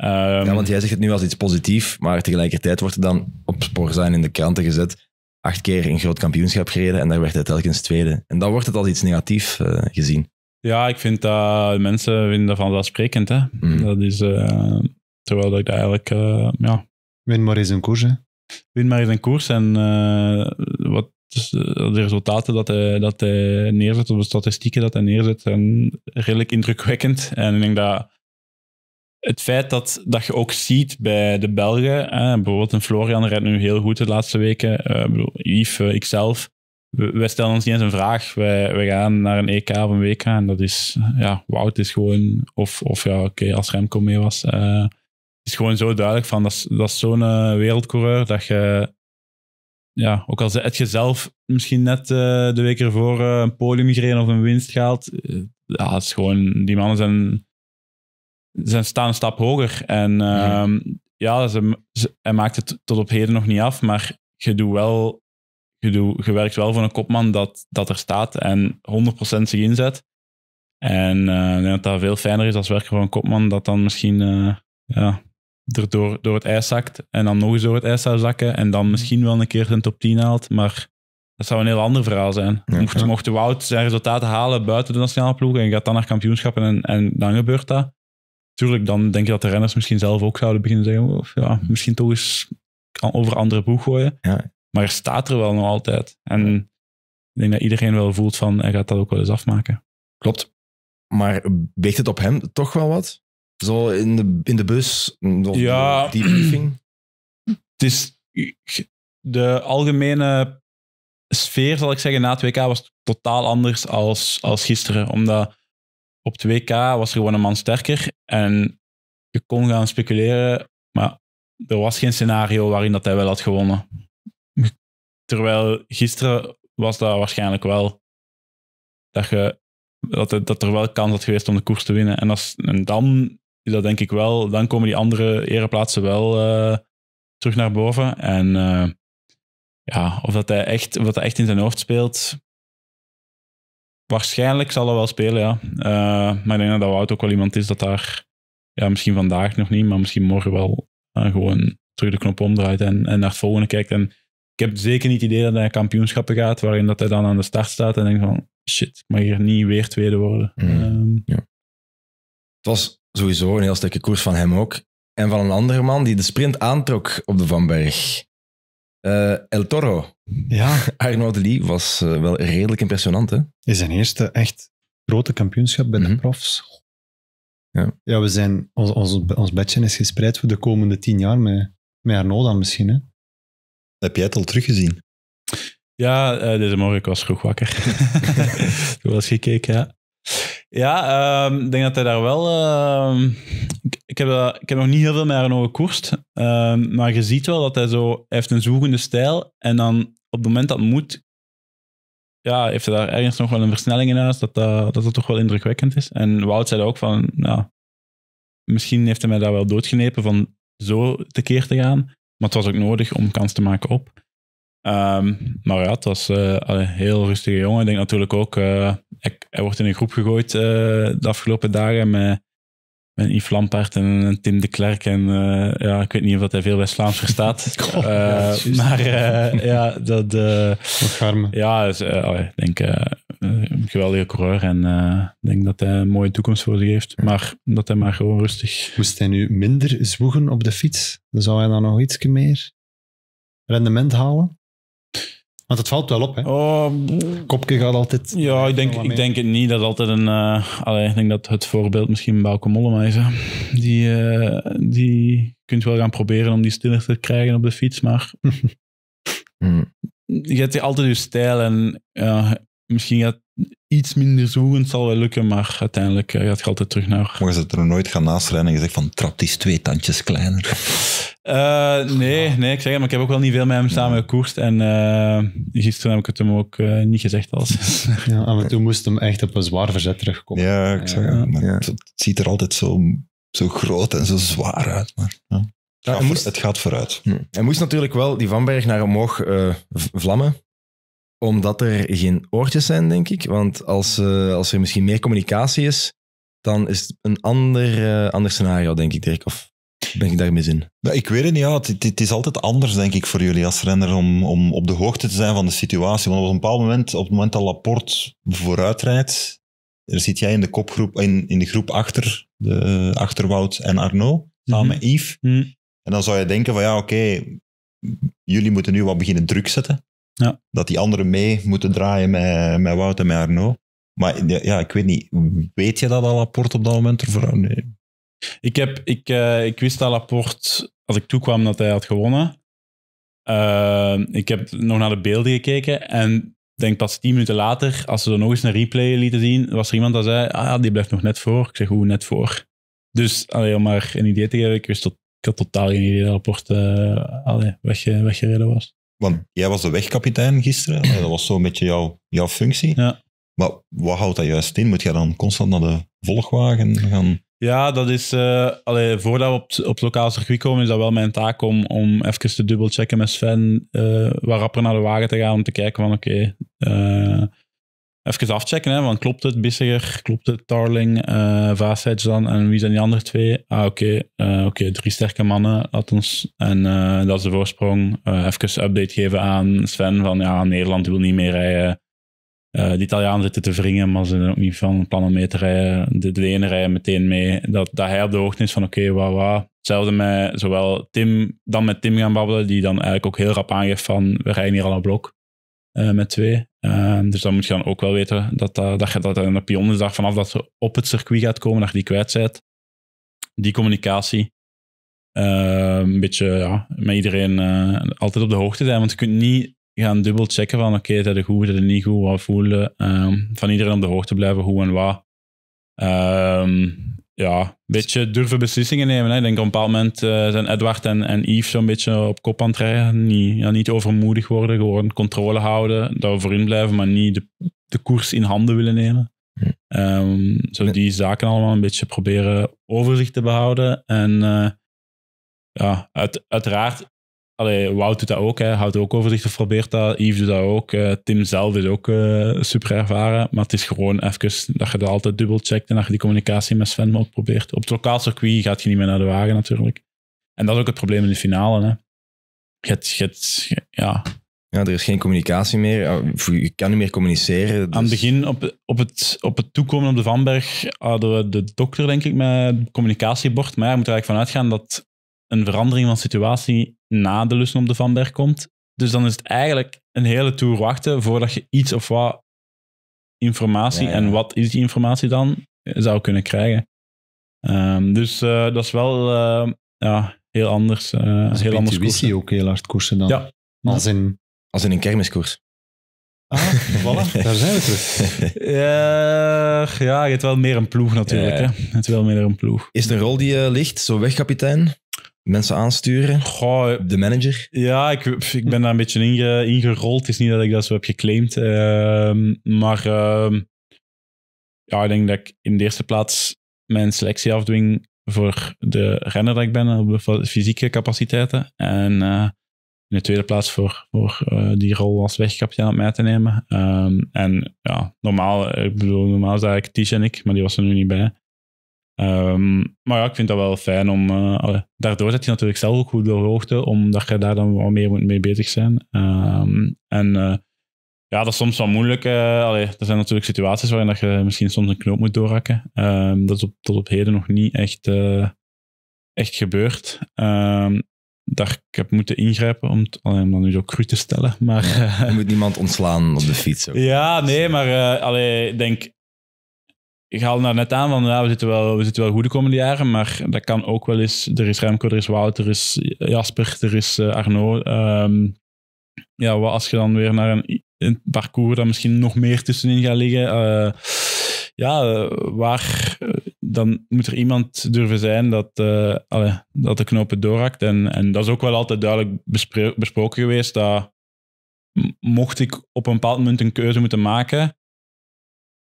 Um, ja, want jij zegt het nu als iets positiefs, maar tegelijkertijd wordt er dan op spoor zijn in de kranten gezet. Acht keer een groot kampioenschap gereden en daar werd hij telkens tweede. En dan wordt het als iets negatiefs eh, gezien. Ja, ik vind dat mensen vinden dat vanzelfsprekend. Hè? Mhm. Dat is, terwijl dat ik dat eigenlijk, ja... Win maar eens een koers, win maar eens een koers en eh, wat eh, de resultaten dat hij, dat hij neerzet, of de statistieken dat hij neerzet, zijn redelijk indrukwekkend. En ik denk dat het feit dat, dat je ook ziet bij de Belgen, bijvoorbeeld een Florian rijdt nu heel goed de laatste weken, uh, Yves, ikzelf, wij stellen ons niet eens een vraag. Wij, gaan naar een EK of een WK en dat is, ja, Wout is gewoon, of, of ja, oké, als Remco mee was, is gewoon zo duidelijk van dat is, dat zo'n eh, wereldcoureur dat je, ja, ook al zet je zelf misschien net eh, de week ervoor uh, een podium gereden of een winst gehaald, ja, het is gewoon, die mannen zijn, zijn staan een stap hoger. En mhm. ehm, ja, ze, ze, hij maakt het tot op heden nog niet af, maar je doet wel. Je, doet, gewerkt werkt wel voor een kopman dat, dat er staat en 100% zich inzet. En dat dat veel fijner is als werken voor een kopman, dat dan misschien ja, er door, het ijs zakt en dan nog eens door het ijs zou zakken en dan mhm. misschien wel een keer zijn top 10 haalt, maar dat zou een heel ander verhaal zijn. Ja, mocht, ja. Wout zijn resultaten halen buiten de nationale ploeg en gaat dan naar kampioenschappen en, en dan gebeurt dat, natuurlijk dan denk je dat de renners misschien zelf ook zouden beginnen zeggen, of ja, mhm. misschien toch eens over andere boeg gooien. Ja. Maar er staat er wel nog altijd. En ik denk dat iedereen wel voelt van, hij gaat dat ook wel eens afmaken. Klopt. Maar weegt het op hem toch wel wat? Zo in de, in de bus, mm, ja, die briefing. Het is de algemene sfeer, zal ik zeggen, na het WK was totaal anders als, als gisteren. Omdat op het WK was er gewoon een man sterker en je kon gaan speculeren, maar er was geen scenario waarin dat hij wel had gewonnen. Terwijl gisteren was dat waarschijnlijk wel. Dat, je, dat, dat er wel kans had geweest om de koers te winnen. En, als, en dan dat denk ik wel. Dan komen die andere ereplaatsen wel eh, terug naar boven. En eh, ja, of dat hij echt, of dat hij echt in zijn hoofd speelt. Waarschijnlijk zal hij wel spelen, ja. Eh, maar ik denk dat Wout ook wel iemand is dat daar, ja, misschien vandaag nog niet, maar misschien morgen wel gewoon terug de knop omdraait en, en naar het volgende kijkt. En ik heb zeker niet het idee dat hij naar kampioenschappen gaat, waarin dat hij dan aan de start staat en denkt van, shit, ik mag hier niet weer tweede worden. Mm. Ehm, ja. Het was sowieso een heel sterke koers van hem ook. En van een andere man die de sprint aantrok op de Van Berg. Eh, El Toro. Ja. Arnaud Lee was eh, wel redelijk impressionant, hè? Is zijn eerste echt grote kampioenschap bij de mhm. profs. Ja. ja, we zijn, ons, ons, ons bedje is gespreid voor de komende tien jaar met, met Arnaud dan misschien, hè? Heb jij het al teruggezien? Ja, uh, deze morgen ik was vroeg wakker. Toen was gekeken, ja. Ja, ehm, ik denk dat hij daar wel. Ehm, ik, heb, eh, ik heb nog niet heel veel met Arno gekoerst. Ehm, maar je ziet wel dat hij zo. heeft een zoegende stijl. En dan op het moment dat het moet. Ja, heeft hij daar ergens nog wel een versnelling in huis. Dat eh, dat, toch wel indrukwekkend is. En Wout zei ook van. Nou, misschien heeft hij mij daar wel doodgenepen van zo tekeer te gaan. Maar het was ook nodig om kans te maken op. Um, maar ja, het was eh, een heel rustige jongen. Ik denk natuurlijk ook, eh, hij wordt in een groep gegooid eh, de afgelopen dagen met, met Yves Lampaert en, en Tim de Klerk. En ja, ik weet niet of hij veel bij Slaams verstaat. maar ja, dat... ja, ik denk, een geweldige coureur. En ik denk dat hij een mooie toekomst voor zich heeft. Maar dat hij maar gewoon rustig... Moest hij nu minder zwoegen op de fiets? Dan zou hij dan nog iets meer rendement halen? Want het valt wel op, hè? Oh, Kopke gaat altijd... Ja, ik denk, ik denk het niet. Dat altijd een... Uh, allee, ik denk dat het voorbeeld misschien Bauke Mollema is. Die, uh, die kunt wel gaan proberen om die stiller te krijgen op de fiets, maar... Hmm. Je hebt altijd je stijl en ja, misschien gaat iets minder zoekend zal wel lukken, maar uiteindelijk eh, gaat het altijd terug naar... Mogen ze het er nooit gaan naastrijden en je zegt van trap die is twee tandjes kleiner. Eh, nee, nee, ik zeg het, maar ik heb ook wel niet veel met hem samen gekoerst en uh, gisteren heb ik het hem ook niet gezegd als. ja, en toen moest hem echt op een zwaar verzet terugkomen. Ja, ik zeg ja, maar het, het, ziet er altijd zo, zo groot en zo zwaar uit, maar... Het gaat, moest, het gaat vooruit. Hm. Hij moest natuurlijk wel die Vanberg naar omhoog vlammen omdat er geen oortjes zijn, denk ik. Want als, eh, als er misschien meer communicatie is, dan is het een ander, eh, ander scenario, denk ik, Dirk. Of ben ik daar zin? in? Nou, ik weet het niet. Ja. Het, is altijd anders, denk ik, voor jullie als renner om, om op de hoogte te zijn van de situatie. Want op een bepaald moment, op het moment dat Laporte vooruitrijdt, er zit jij in de, kopgroep, in, in de groep achter, de, achter Wout en Arno, samen mm Yves. Mhm. En dan zou je denken van ja, oké, jullie moeten nu wat beginnen druk zetten. Ja. Dat die anderen mee moeten draaien met, met Wout en met Arno. Maar ja, ik weet niet, weet je dat al rapport op dat moment? Of, ah, nee. ik, heb, ik, eh, ik wist dat rapport als ik toekwam dat hij had gewonnen. Eh, ik heb nog naar de beelden gekeken en denk pas tien minuten later, als ze er nog eens een replay lieten zien, was er iemand die zei, ah, die blijft nog net voor. Ik zeg, hoe net voor? Dus, allee, om maar een idee te geven, ik wist tot, ik had totaal geen idee dat rapport uh, eh, allee, weggereden was. Want jij was de wegkapitein gisteren, eh, dat was zo'n beetje jouw, jouw functie. Ja. Maar wat houdt dat juist in? Moet jij dan constant naar de volgwagen gaan? Ja, dat is. Uh, voordat we op, op lokaal circuit komen, is dat wel mijn taak om, om even te dubbelchecken met Sven. Uh, eh, waar rapper naar de wagen te gaan om te kijken: van oké, Even afchecken, hè, want klopt het Bissiger, klopt het Tarling, uh, eh, dan en wie zijn die andere twee? Ah, oké, eh, oké, drie sterke mannen, atons En eh, dat is de voorsprong. Even even update geven aan Sven van ja, Nederland wil niet meer rijden. de Italianen zitten te wringen, maar ze zijn ook niet van plan om mee te rijden. De, de rijden meteen mee. Dat, dat hij op de hoogte is van oké, okay, Zelfde Hetzelfde met zowel Tim, dan met Tim gaan babbelen, die dan eigenlijk ook heel rap aangeeft van we rijden hier al een blok met twee. Ehm, dus dan moet je dan ook wel weten dat, eh, dat, je, dat een pion is vanaf dat ze op het circuit gaat komen, dat je die kwijt Die communicatie. Ehm, een beetje ja, met iedereen eh, altijd op de hoogte zijn, want je kunt niet gaan dubbel checken van oké, dat is goed, dat is niet goed, wat voelen. Ehm, van iedereen op de hoogte blijven, hoe en wat. Ehm ja, een beetje durven beslissingen nemen. Hè. Ik denk op een bepaald moment eh, zijn Edward en, en Yves zo'n beetje op kop aan het rijden. Niet, ja, niet overmoedig worden, gewoon controle houden, daarover in blijven, maar niet de, de koers in handen willen nemen. Hm. Ehm, zo die zaken allemaal een beetje proberen overzicht te behouden. En eh, ja, uit, uiteraard Allee, Wout doet dat ook, hè. houdt ook overzicht, probeert dat. Yves doet dat ook. Eh, Tim zelf is ook eh, super ervaren. Maar het is gewoon even dat je dat altijd dubbel checkt en dat je die communicatie met Sven ook probeert. Op het lokaal circuit gaat je niet meer naar de wagen natuurlijk. En dat is ook het probleem in de finale. Hè. Je, hebt, je hebt, ja. ja, er is geen communicatie meer. Je kan niet meer communiceren. Aan het dus- begin, op, op, het, op het toekomen op de Vanberg, hadden we de dokter, denk ik, met communicatiebord. Maar ja, je moet er eigenlijk vanuit gaan dat een verandering van situatie na de Lussen op de Van Berg komt. Dus dan is het eigenlijk een hele tour wachten voordat je iets of wat informatie, en wat is die informatie dan, eh, zou kunnen krijgen. Ehm, dus eh, dat is wel eh, ja, heel anders. Uh, dus heel anders ook heel hard koersen dan. Ja. Als, in... als in een kermiskoers. Ah, voilà. daar zijn we terug. ja, je hebt wel meer een ploeg natuurlijk. Hè. Je hebt wel meer een ploeg. Is de rol die je ligt, zo wegkapitein? mensen aansturen? Goh, de manager? Ja, ik, ik ben daar een beetje inge, ingerold. Het is niet dat ik dat zo heb geclaimd. Ehm, maar ehm, ja, ik denk dat ik in de eerste plaats mijn selectie afdwing voor de renner dat ik ben, op de fysieke capaciteiten. En eh, in de tweede plaats voor, voor eh, die rol als wegkapitein mee mij te nemen. Um, en ja, normaal, eh, ik bedoel, normaal is eigenlijk Tish en ik, maar die was er nu niet bij. Ehm, maar ja, ik vind dat wel fijn om. Eh, daardoor zet je natuurlijk zelf ook goed door hoogte, omdat je daar dan wat meer mee bezig zijn. Ehm, en eh, ja, dat is soms wel moeilijk. Eh, allee, er zijn natuurlijk situaties waarin dat je misschien soms een knoop moet doorhakken. Ehm, dat is op, tot op heden nog niet echt, echt gebeurd. daar ik heb moeten ingrijpen om, t, om dat nu zo cru te stellen. Maar, je moet niemand ontslaan op de fiets. Ook. Ja, nee, dus, maar allee, ik denk ik haal daar net aan, van we, zitten wel, we zitten wel goed de komende jaren, maar dat kan ook wel eens. Er is Remco, er is Wouter, er is Jasper, er is eh, Arno. Ehm, ja, wat als je dan weer naar een, parcours dat misschien nog meer tussenin gaat liggen. Eh, ja, eh, waar dan moet er iemand durven zijn dat, dat de knopen doorhakt. En, en dat is ook wel altijd duidelijk besproken geweest. Dat mocht ik op een bepaald moment een keuze moeten maken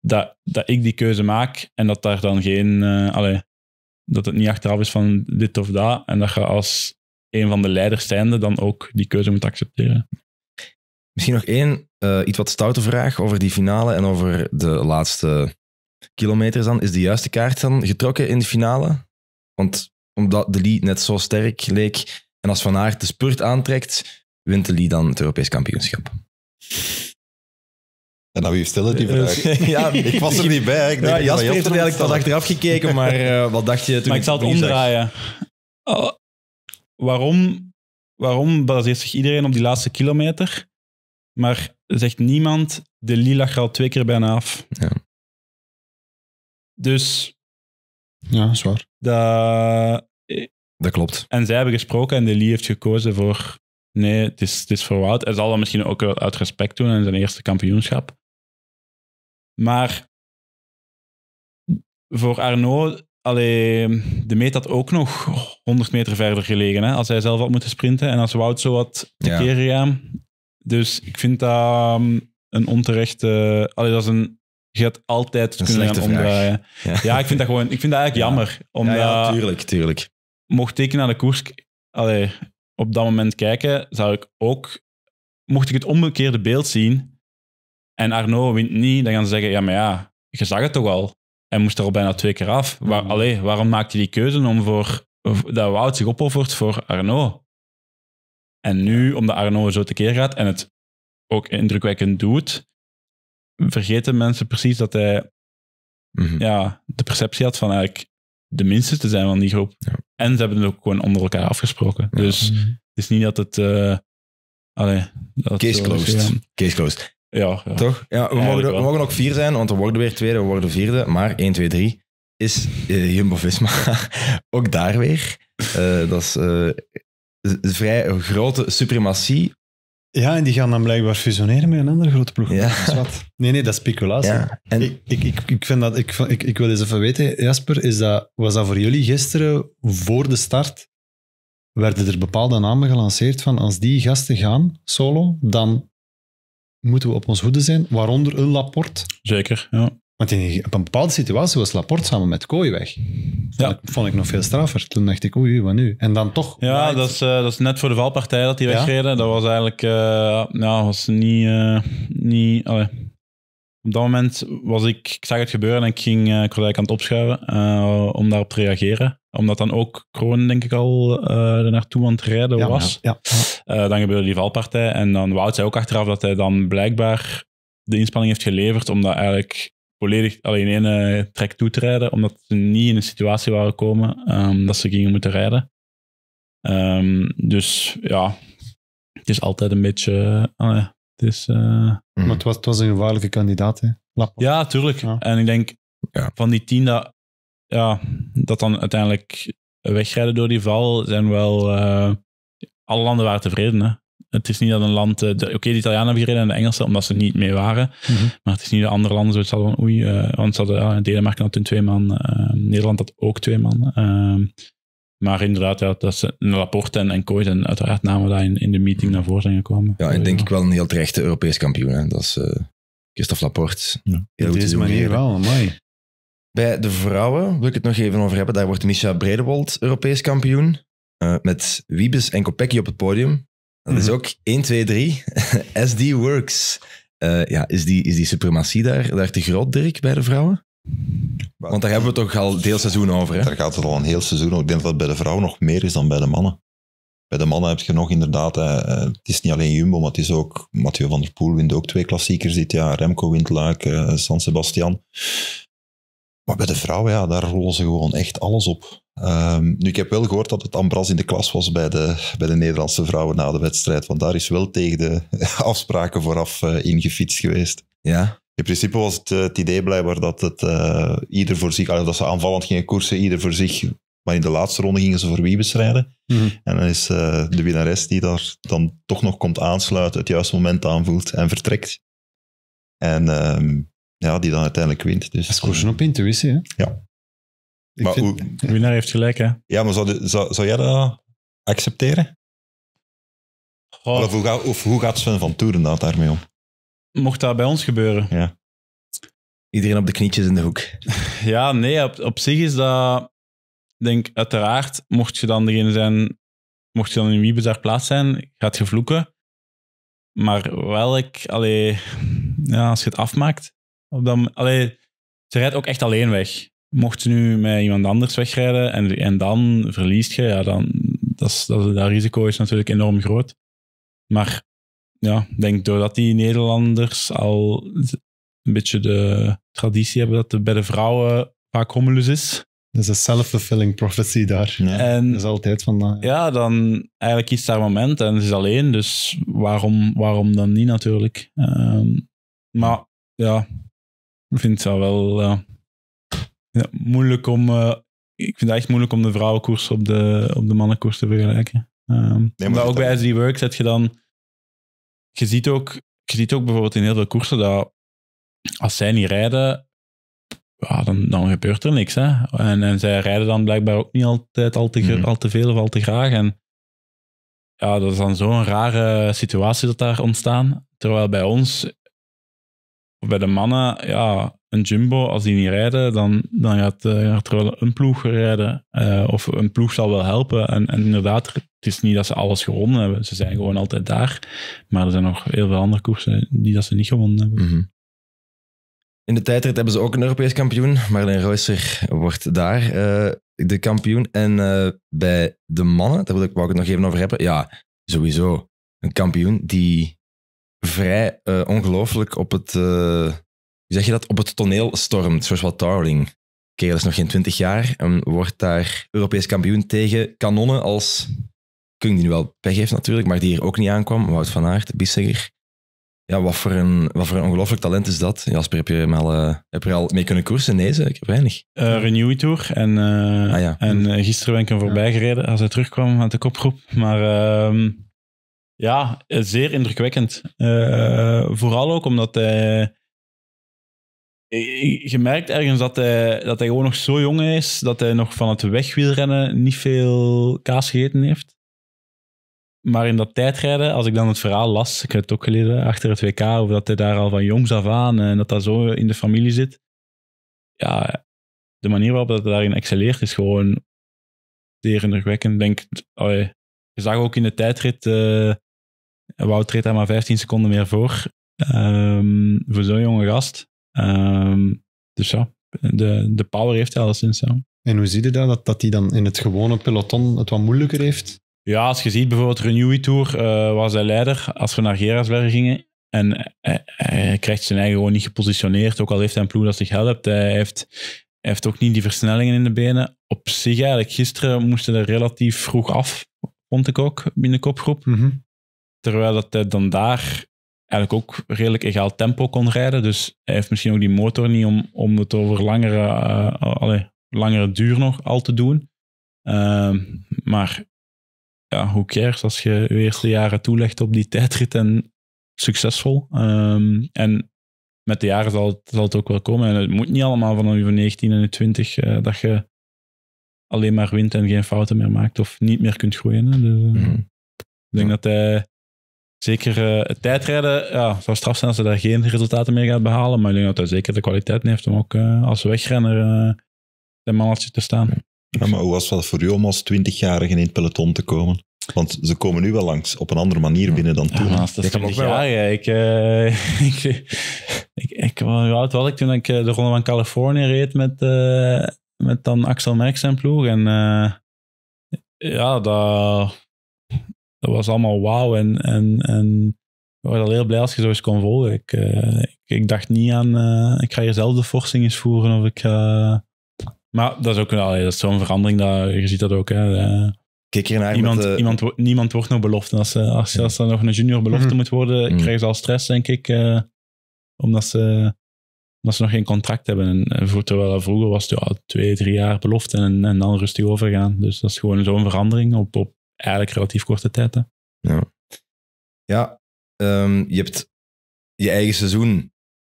dat, dat ik die keuze maak en dat daar dan geen. Uh, dat het niet achteraf is van dit of dat. En dat je als een van de leiders zijnde dan ook die keuze moet accepteren. Misschien nog één eh, iets wat stoute vraag over die finale en over de laatste kilometers dan. Is de juiste kaart dan getrokken in de finale? Want omdat de Lee net zo sterk leek en als Van Aert de spurt aantrekt, wint de Lee dan het Europees kampioenschap. En wie die eh, vraag? ja, ik was er niet bij. Ik denk, ja, heeft er eigenlijk pas achteraf gekeken, maar eh, wat dacht je toen? Maar ik zal het omdraaien. Oh, waarom, waarom baseert zich iedereen op die laatste kilometer, maar zegt niemand, de Lila al twee keer bijna af? Ja. Dus... Ja, zwaar Dat, dat klopt. En zij hebben gesproken en de Lee heeft gekozen voor nee, het is, het is voor Wout. Hij zal dat misschien ook uit respect doen aan zijn eerste kampioenschap. Maar voor Arnaud, allee, de meet had ook nog 100 meter verder gelegen. Hè? Als hij zelf had moeten sprinten en als Wout zo wat tekeer ja. Dus ik vind dat ehm, een onterechte... Allee, dat is een je had altijd een kunnen gaan omdraaien. Ja. ja. ik vind dat gewoon, ik vind dat eigenlijk jammer. Omdat ja, tuurlijk, tuurlijk. Mocht ik naar de koers allee, op dat moment kijken, zou ik ook, mocht ik het omgekeerde beeld zien, en Arno wint niet, dan gaan ze zeggen, ja, maar ja, je zag het toch al. Hij moest er al bijna twee keer af. Waar, mhm. allee, waarom maakt hij die keuze om voor, dat Wout zich opoffert voor Arno? En nu, omdat Arno zo tekeer gaat en het ook indrukwekkend doet, vergeten mensen precies dat hij mhm. ja, de perceptie had van eigenlijk de minste te zijn van die groep. En ze hebben het ook gewoon onder elkaar afgesproken. Dus mhm. het is niet dat het... Eh, allee, dat Case, closed. Case closed. Ja, ja. Toch? Ja, we, mogen, we ook vier zijn, want we worden weer tweede, we worden vierde. Maar 1, 2, 3 is uh, Jumbo-Visma. ook daar weer. Eh, dat is eh, vrij grote suprematie. Ja, en die gaan dan blijkbaar fusioneren met een andere grote ploeg. wat. Nee, nee, dat is speculatie. en... ik, ik, ik, ik, vind dat, ik, ik, ik wil eens even weten, Jasper, is dat, was dat voor jullie gisteren, voor de start, werden er bepaalde namen gelanceerd van als die gasten gaan, solo, dan moeten we op ons hoede zijn, waaronder een rapport. Zeker, ja. Want in op een bepaalde situatie was rapport samen met Kooi weg. Ja. Dat vond ik nog veel straffer. Toen dacht ik, oei, wat nu? En dan toch... Ja, dat, is, eh, dat is net voor de valpartij dat die ja? wegreden. Dat was eigenlijk... Uh, ja, was niet... Eh, niet Op dat moment was ik... Ik zag het gebeuren en ik ging uh, aan het opschuiven om daarop te reageren omdat dan ook Kroon, denk ik, al uh, er naartoe aan het rijden was. Ja, ja. Eh, dan gebeurde die valpartij. En dan Wout zij ook achteraf dat hij dan blijkbaar de inspanning heeft geleverd om dat eigenlijk volledig alleen in één eh, trek toe te rijden. Omdat ze niet in een situatie waren gekomen ehm, dat ze gingen moeten rijden. Ehm, dus ja, het is altijd een beetje... het is, mm. Maar het was, was een gevaarlijke kandidaat, Ja, tuurlijk. En ik denk, ja. van die tien dat ja, dat dan uiteindelijk wegrijden door die val, zijn wel. Eh, alle landen waren tevreden. Hè? Het is niet dat een land. Eh, oké, okay, de Italianen hebben gereden en de Engelsen, omdat ze niet mee waren. Mhm. Maar het is niet dat andere landen zoiets hadden van oei. Eh, want ze hadden, Denemarken had toen twee man, Nederland had ook twee man. Ehm, maar inderdaad, ja, dat ze Laporte en, en uiteraard namen daar in, in de meeting naar voren zijn gekomen. Ja, en denk ik wel een heel terechte Europees kampioen. Hè? Dat is Christophe Laporte. Ja. Heel Op deze manier wel, mooi. Bij de vrouwen wil ik het nog even over hebben. Daar wordt Misha Bredewold Europees kampioen. Eh, met Wiebes en Kopecky op het podium. Dat is mhm. ook 1, 2, 3. SD Works. Eh, ja, is die, is die suprematie daar, daar te groot, Dirk, bij de vrouwen? Want daar hebben we toch al eh, deelseizoen over. Hè? Daar gaat het al een heel seizoen over. Ik denk dat het bij de vrouwen nog meer is dan bij de mannen. Bij de mannen heb je nog inderdaad, het is niet alleen Jumbo, maar het is ook Mathieu van der Poel wint ook twee klassiekers dit jaar. Remco wint Luik, San Sebastian. Maar bij de vrouwen, ja, daar rollen ze gewoon echt alles op. Ehm, nu, ik heb wel gehoord dat het Ambras in de klas was bij de, bij de Nederlandse vrouwen na de wedstrijd. Want daar is wel tegen de afspraken vooraf uh, ingefietst geweest. Ja. In principe was het, eh, het idee blijkbaar dat, het, eh, ieder voor zich, dat ze aanvallend gingen koersen, ieder voor zich. Maar in de laatste ronde gingen ze voor wie bestrijden. Mhm. En dan is de winnares die daar dan toch nog komt aansluiten, het juiste moment aanvoelt en vertrekt. En ehm, ja, die dan uiteindelijk wint. Dus, dat is koersen op intuïtie, hè? Ja. Ik maar vind, hoe, winnaar heeft gelijk, hè? Ja, maar zou, zou, zou jij dat accepteren? Of, hoe gaat, ze hoe gaat, Sven van Toeren dat daarmee om? Mocht dat bij ons gebeuren? Ja. Iedereen op de knietjes in de hoek. ja, nee, op, op zich is dat... denk, uiteraard, mocht je dan degene zijn... Mocht je dan in wie plaats zijn, gaat je vloeken. Maar welk... Allee, ja, als je het afmaakt... Op dat, ze rijdt ook echt alleen weg. Mocht ze nu met iemand anders wegrijden en, en dan verliest je, ja, dan dat, is, dat, dat risico is natuurlijk enorm groot. Maar ja, ik denk doordat die Nederlanders al een beetje de traditie hebben dat er bij de vrouwen vaak homulus is. Dat is een self-fulfilling prophecy daar. En, dat is altijd van... Eh, ja, dan eigenlijk iets daar moment en ze is alleen, dus waarom, waarom dan niet natuurlijk? Ehm, maar ja, ik vind het wel eh, moeilijk om. Eh, ik vind het echt moeilijk om de vrouwenkoers op de, op de mannenkoers te vergelijken. Ehm, nee, maar ook bij SD Work heb je dan. Je ziet, ook, je ziet ook bijvoorbeeld in heel veel koersen dat als zij niet rijden, ja, dan, dan gebeurt er niks. Hè? En, en zij rijden dan blijkbaar ook niet altijd al te, hmm. al te veel of al te graag. En ja, dat is dan zo'n rare situatie dat daar ontstaan. Terwijl bij ons bij de mannen, ja, een Jumbo, als die niet rijden, dan, dan gaat, eh, gaat er wel een ploeg rijden. Eh, of een ploeg zal wel helpen. En, en, inderdaad, het is niet dat ze alles gewonnen hebben. Ze zijn gewoon altijd daar. Maar er zijn nog heel veel andere koersen die dat ze niet gewonnen hebben. Mhm. In de tijdrit hebben ze ook een Europees kampioen. Marlene rooster wordt daar eh, de kampioen. En bij de mannen, daar wil ik, wou ik het nog even over hebben. Ja, sowieso een kampioen die vrij eh, ongelooflijk op het, uh, zeg je dat, op het toneel stormt. wat Tarling. Kerel is nog geen twintig jaar en wordt daar Europees kampioen tegen kanonnen als Kung, die nu wel pech heeft natuurlijk, maar die hier ook niet aankwam. Wout van Aert, Bissiger. Ja, wat voor een, wat voor ongelooflijk talent is dat? Jasper, heb je, hem al, eh, heb er al mee kunnen koersen? Nee, ze, ik heb weinig. Uh, Renewy Tour. En, ah, en gisteren ben ik hem voorbij gereden als hij terugkwam uit de kopgroep. Maar... Ehm, ja, eh, zeer indrukwekkend. Eh, vooral ook omdat hij. Eh, je merkt ergens dat hij, dat hij gewoon nog zo jong is, dat hij nog van het wegwielrennen niet veel kaas gegeten heeft. Maar in dat tijdrijden, als ik dan het verhaal las, ik heb het ook geleden achter het WK, over dat hij daar al van jongs af aan en dat dat zo in de familie zit. Ja, de manier waarop dat hij daarin excelleert is gewoon zeer indrukwekkend. Denk, je zag ook in de tijdrit Wout treedt daar maar 15 seconden meer voor. Ehm, voor zo'n jonge gast. Ehm, dus ja, de, de power heeft hij alleszins. En hoe zie je dat? Dat hij dan in het gewone peloton het wat moeilijker heeft? Ja, als je ziet bijvoorbeeld Renewy Tour eh, was hij leider als we naar Gerasberg gingen. En eh, eh, hij, krijgt zijn eigen gewoon niet gepositioneerd. Ook al heeft hij een ploeg dat zich helpt. Hij heeft, hij heeft ook niet die versnellingen in de benen. Op zich eigenlijk, gisteren moesten er relatief vroeg af, vond ik ook, binnen de kopgroep. Mm Terwijl dat hij dan daar eigenlijk ook redelijk egaal tempo kon rijden. Dus hij heeft misschien ook die motor niet om, om het over langere, uh, langere duur nog al te doen. Ehm, maar ja, hoe cares als je je eerste jaren toelegt op die tijdrit en succesvol. Ehm, en met de jaren zal het, zal het ook wel komen. En het moet niet allemaal vanaf je 19 en 20 eh, dat je alleen maar wint en geen fouten meer maakt of niet meer kunt groeien. Dus, eh, mhm. Ik denk dat hij Zeker uh, het tijdrijden, ja, zou straf zijn als ze daar geen resultaten mee gaat behalen. Maar je denk dat zeker de kwaliteit heeft om ook eh, als wegrenner uh, eh, de mannetje te staan. maar hoe was dat voor u om als 20-jarige in het peloton te komen? Want ze komen nu wel langs op een andere manier binnen dan toen. Ja, dat is ik ik, ik, ik, was ik toen ik de Ronde van Californië reed met, met dan Axel Merckx en ploeg? En ja, dat, dat was allemaal wauw. En, en, en ik was al heel blij als je zo eens kon volgen. Ik, eh, ik, dacht niet aan, eh, ik ga jezelf de forsing eens voeren of ik Maar dat is ook wel, dat is zo'n verandering, dat, je ziet dat ook. Hè, eh, Kijk hier naar niemand, niemand wordt nog beloft. Als, als, mm. als er nog een junior belofte mhm. moet worden, mm krijgen ze al stress, denk ik. omdat, ze, omdat ze nog geen contract hebben. En, voor, terwijl vroeger was het ja, twee, drie jaar belofte en, en dan rustig overgaan. Dus dat is gewoon zo'n verandering op, op eigenlijk relatief korte tijd. Ja, ja ehm, je hebt je eigen seizoen.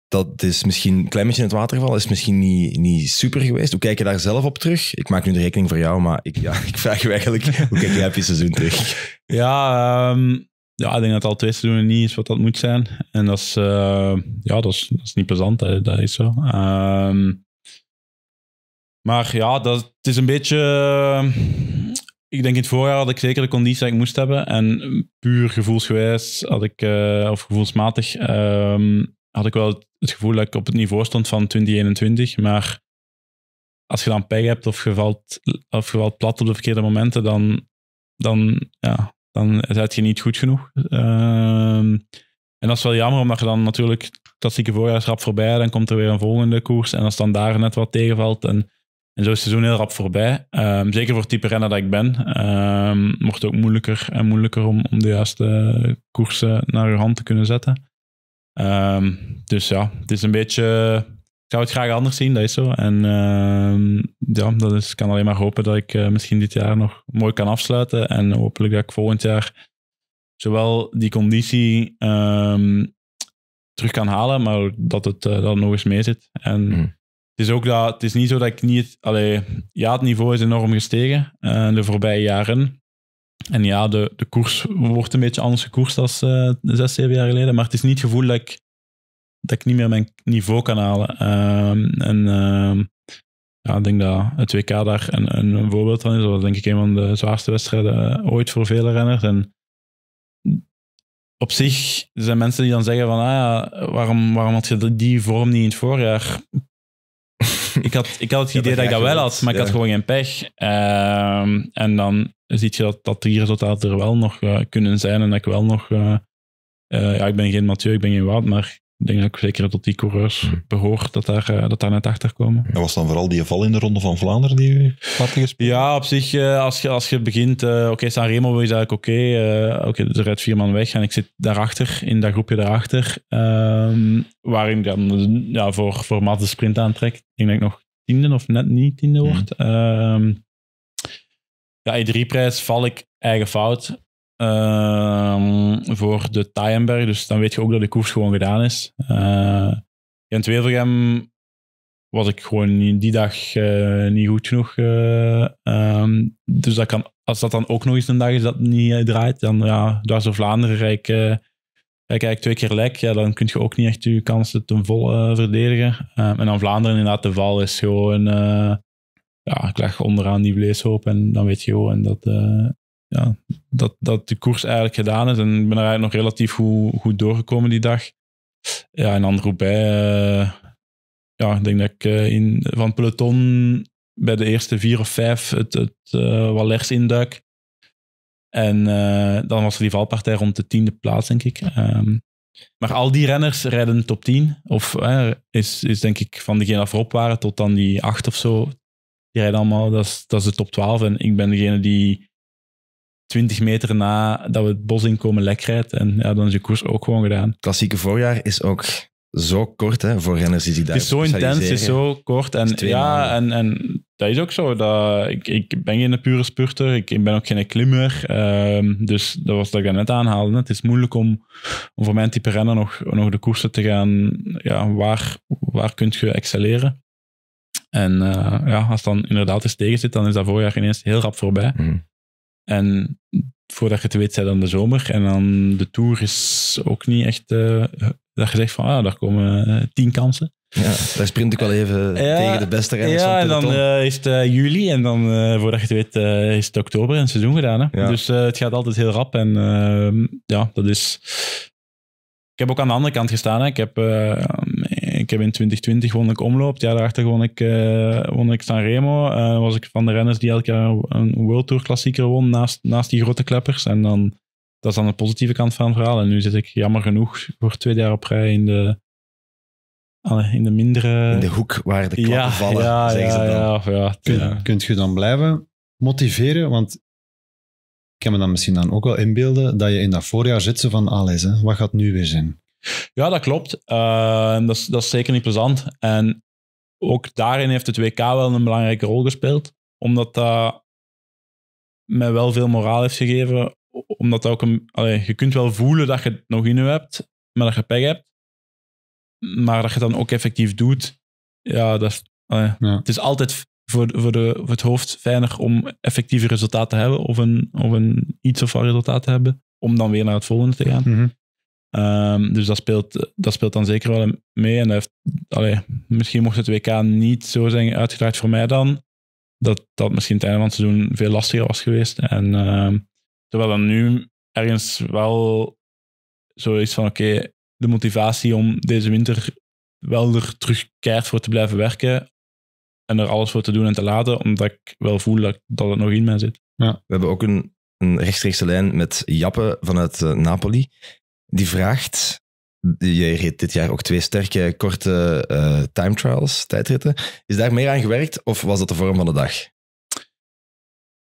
Dat is misschien een klein beetje in het water Is misschien niet, niet super geweest. Hoe kijk je daar zelf op terug? Ik maak nu de rekening voor jou, maar ik, ja, ik vraag je eigenlijk. hoe kijk je op je seizoen terug? Ja, ehm, ja, ik denk dat al twee seizoenen niet is wat dat moet zijn. En dat is, eh, ja, dat is, dat is niet plezant. Hè. Dat is zo. Ehm, maar ja, dat, het is een beetje ik denk in het voorjaar had ik zeker de conditie dat ik moest hebben. En puur gevoelsgewijs had ik, eh, of gevoelsmatig, ehm, had ik wel het, gevoel dat ik op het niveau stond van 2021. Maar als je dan pech hebt of je valt, of je valt plat op de verkeerde momenten, dan, dan, ja, dan zet je niet goed genoeg. Ehm, en dat is wel jammer, omdat je dan natuurlijk dat zieke voorjaar voorbij rap voorbij. Dan komt er weer een volgende koers. En als dan daar net wat tegenvalt. En, en zo is het seizoen heel rap voorbij. Ehm, zeker voor het type renner dat ik ben, um, wordt het ook moeilijker en moeilijker om, om de juiste koersen naar uw hand te kunnen zetten. Ehm, dus ja, het is een beetje. Ik zou het graag anders zien, dat is zo. En ja, dat is, ik kan alleen maar hopen dat ik eh, misschien dit jaar nog mooi kan afsluiten. En hopelijk dat ik volgend jaar zowel die conditie terug kan halen, maar dat het, uh, dat nog eens mee zit. En mhm is ook dat, het is niet zo dat ik niet... Allee, ja, het niveau is enorm gestegen eh, de voorbije jaren. En ja, de, de koers wordt een beetje anders gekoerst dan uh, eh, zes, zeven jaar geleden. Maar het is niet het gevoel dat ik, dat ik niet meer mijn niveau kan halen. Ehm, en ehm, ja, ik denk dat het WK daar een, een voorbeeld van is. Dat was denk ik een van de zwaarste wedstrijden ooit voor vele renners. En op zich zijn mensen die dan zeggen van, ah ja, waarom, waarom had je die vorm niet in het voorjaar? ik, had, ik had het idee dat ik dat wel had, maar ik had gewoon geen pech. Ehm, en dan zie je dat, dat die resultaten er wel nog eh, kunnen zijn en dat ik wel nog... Eh, eh, ja, ik ben geen Mathieu, ik ben geen Wout, maar ik denk ook zeker dat die coureurs hm. behoort dat daar, eh, dat daar net achter komen. En was dan vooral die val in de Ronde van Vlaanderen die u had gespeeld? Ja, op zich, eh, als je, als je begint... Eh, oké, okay, Sanremo is eigenlijk oké. Okay, oké, er rijdt vier man weg en ik zit daarachter, in dat groepje daarachter. Um, waarin ik dan ja, voor, voor Matt de sprint aantrek. Ik denk ik nog tiende of net niet tiende hm. wordt. Ehm, ja, I 3 prijs val ik eigen fout. Ehm, voor de Taienberg. Dus dan weet je ook dat de koers gewoon gedaan is. Eh, in Wevelgem was ik gewoon die dag eh, niet goed genoeg. Eh, ehm, dus dat kan, als dat dan ook nog eens een dag is dat niet draait, dan ja, daar zo Vlaanderen rijk, eigenlijk twee keer lek. Ja, dan kun je ook niet echt je kansen ten volle verdedigen. Ehm, en dan Vlaanderen inderdaad, de val is gewoon... ja, ik lag onderaan die vleeshoop en dan weet je gewoon dat... ja, dat, dat de koers eigenlijk gedaan is. En ik ben er eigenlijk nog relatief goed, goed doorgekomen die dag. Ja, en dan Roubaix. Uh, ja, ik denk dat ik eh, in, van peloton bij de eerste vier of vijf het, het uh, Wallers induik. En dan was er die valpartij rond de tiende plaats, denk ik. Ehm, maar al die renners rijden top 10. Of is, is denk ik van degene die voorop waren tot dan die acht of zo. Die rijden allemaal, dat is, dat is de top 12. En ik ben degene die 20 meter na dat we het bos inkomen lek rijdt. En ja, dan is je koers ook gewoon gedaan. Klassieke voorjaar is ook zo kort hè, voor renners daar Het is zo intens, het is zo kort. En, ja, en, en dat is ook zo. Dat, ik, ik ben geen pure spurter, ik, ben ook geen klimmer. Ehm, dus dat was dat ik net aanhaalde. Het is moeilijk om, om voor mijn type renner nog, nog de koersen te gaan. Ja, waar, waar kun je excelleren? En uh, ja, als dan inderdaad eens tegen zit, dan is dat voorjaar ineens heel rap voorbij. Mhm. En voordat je het weet, zijn dan de zomer. En dan de Tour is ook niet echt uh, dat je zegt van, ah, daar komen eh, tien kansen. Ja, daar sprint ik wel even tegen de beste renners Ja, en dan eh, is het juli en dan, voordat je het weet, is het oktober en het seizoen gedaan. Hè? Dus het gaat altijd heel rap en ehm, ja, dat is... Ik heb ook aan de andere kant gestaan. Hè. Ik heb heb in 2020 won ik omloop. jaar daarachter won ik, uh, won ik Sanremo. Uh, was ik van de renners die elk jaar een World Tour klassieker won naast, naast die grote kleppers. En dan, dat is dan de positieve kant van het verhaal. En nu zit ik jammer genoeg voor twee jaar op rij in de, in de mindere... In de hoek waar de klappen vallen, ja, zeggen ze dan. Of ja, Kun, ja. Kunt je dan blijven motiveren? Want ik kan me dan misschien dan ook wel inbeelden dat je in dat voorjaar zit van alles, hè, wat gaat nu weer zijn? Ja, dat klopt. Eh, dat, is, dat zeker niet plezant. En ook daarin heeft het WK wel een belangrijke rol gespeeld. Omdat dat mij wel veel moraal heeft gegeven. Omdat ook een, je kunt wel voelen dat je het nog in je hebt, maar dat je pech hebt. Maar dat je het dan ook effectief doet, ja, dat het is altijd voor, voor, de, voor het hoofd fijner om effectieve resultaten te hebben of een, of een iets of wat resultaat te hebben, om dan weer naar het volgende te gaan. Mhm. Ehm, dus dat speelt, dat speelt dan zeker wel mee. En heeft, allee, misschien mocht het WK niet zo zijn uitgedraaid voor mij dan. Dat dat misschien het einde van het seizoen veel lastiger was geweest. En ehm, terwijl dan nu ergens wel zoiets van: oké, de motivatie om deze winter wel er terugkeert voor te blijven werken. En er alles voor te doen en te laten, omdat ik wel voel dat, dat het nog in mij zit. Ja. We hebben ook een, een rechtstreekse lijn met Jappe vanuit uh, Napoli die vraagt. Jij reed dit jaar ook twee sterke korte uh, time trials, tijdritten. Is daar meer aan gewerkt of was dat de vorm van de dag?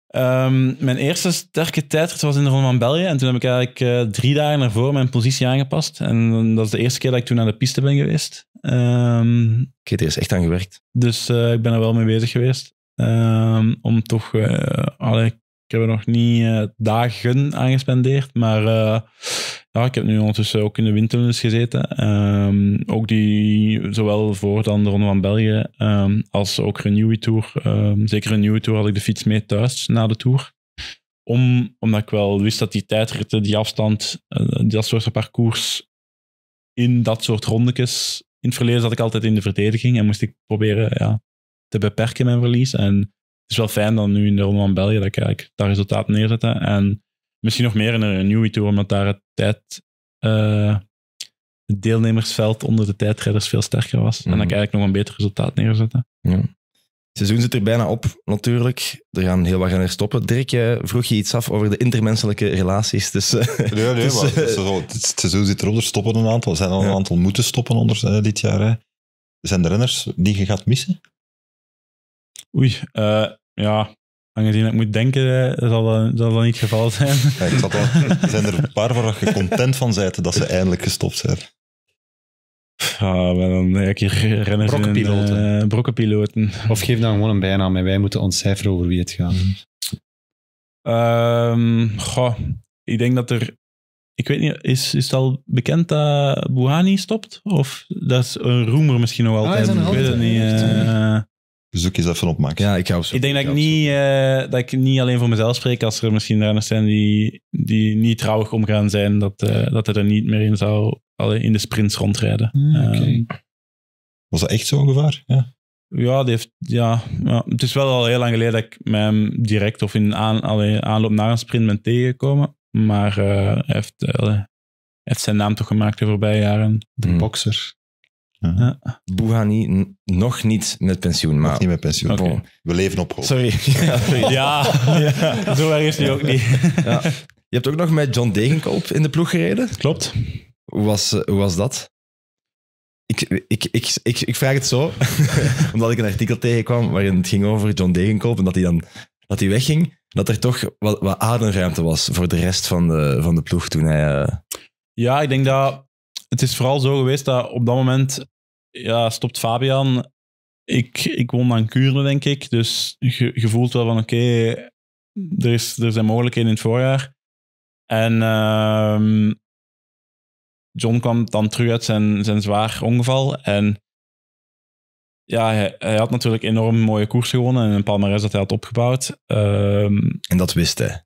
Ehm, mijn eerste sterke tijdrit was in de Ronde van België. En toen heb ik eigenlijk eh, drie dagen ervoor mijn positie aangepast. En eh, dat is de eerste keer dat ik toen aan de piste ben geweest. Um, Oké, er is echt aan gewerkt. Dus ik ben er wel mee bezig geweest. Ehm, om toch... Uh, ik heb er nog niet dagen aan gespendeerd, maar ja, ik heb nu ondertussen ook in de windtunnels gezeten. Ehm, ook die, zowel voor dan de Ronde van België ehm, als ook Renewy Tour. Um, zeker Renewy Tour had ik de fiets mee thuis na de Tour. Om, omdat ik wel wist dat die tijdritten, die afstand, eh, dat soort parcours in dat soort rondetjes. In het verleden zat ik altijd in de verdediging en moest ik proberen ja, te beperken mijn verlies. En het is wel fijn dan nu in de Ronde van België dat ik daar dat resultaat neerzetten. En Misschien nog meer in een nieuwe Tour, omdat daar het tijd... Eh, deelnemersveld onder de tijdrijders veel sterker was. En dan ik mhm. eigenlijk nog een beter resultaat neerzetten. Ja. Het seizoen zit er bijna op, natuurlijk. Er gaan heel wat gaan er stoppen. Dirk, vroeg je iets af over de intermenselijke relaties. Dus, nee, nee, maar het, seizoen zit erop. Er stoppen een aantal. Er zijn al een aantal moeten stoppen onder eh, dit jaar. Hè. Zijn de renners die je gaat missen? Oei, eh, ja. Aangezien ik moet denken, zal dat, zal dat niet het geval zijn. Ja, zijn er een paar waar content van bent dat ze eindelijk gestopt zijn? Ja, maar dan heb ik eh, brokkenpiloten. Of geef dan gewoon een bijnaam en wij moeten ontcijferen over wie het gaat. Mm. Ehm, goh, ik denk dat er. Ik weet niet, is, is het al bekend dat Bouhani stopt? Of dat is een rumor misschien nog ah, altijd? Ah, ik niet. Eh, zoek eens even op Max. Ja, ik ga op zoek. Ik denk dat ik, niet, eh, dat ik niet alleen voor mezelf spreek. Als er misschien renners zijn die, die niet trouwig om gaan zijn, dat, eh, dat hij er niet meer in zou in de sprints rondrijden. Hmm, eh, Was dat echt zo'n gevaar? Ja. Ja, die heeft, ja, ja, het is wel al heel lang geleden dat ik hem direct of in aan, aanloop naar een sprint ben tegengekomen. Maar hij heeft, heeft zijn naam toch gemaakt de voorbije jaren. De hmm. bokser. Mhm. Ja. nog niet met pensioen. Maar... Nog niet met pensioen. We leven op hoop. Sorry. Ja, zo erg is hij ook niet. Je hebt ook nog met John Degenkoop in de ploeg gereden. Klopt. Hoe was, hoe was dat? Ik, ik, ik, ik, vraag het zo, omdat ik een artikel tegenkwam waarin het ging over John Degenkoop en dat hij dan dat hij wegging, dat er toch wat, wat ademruimte was voor de rest van de, van de ploeg toen hij... Eh, ja, ik denk dat het is vooral zo geweest dat op dat moment ja, stopt Fabian. Ik, ik won aan Kuurne, denk ik. Dus je, wel van oké, er, is, er zijn mogelijkheden in het voorjaar. En ehm, John kwam dan terug uit zijn, zijn zwaar ongeval. En ja, hij, had natuurlijk enorm mooie koers gewonnen en een palmarès dat hij had opgebouwd. Ehm, en dat wist hij.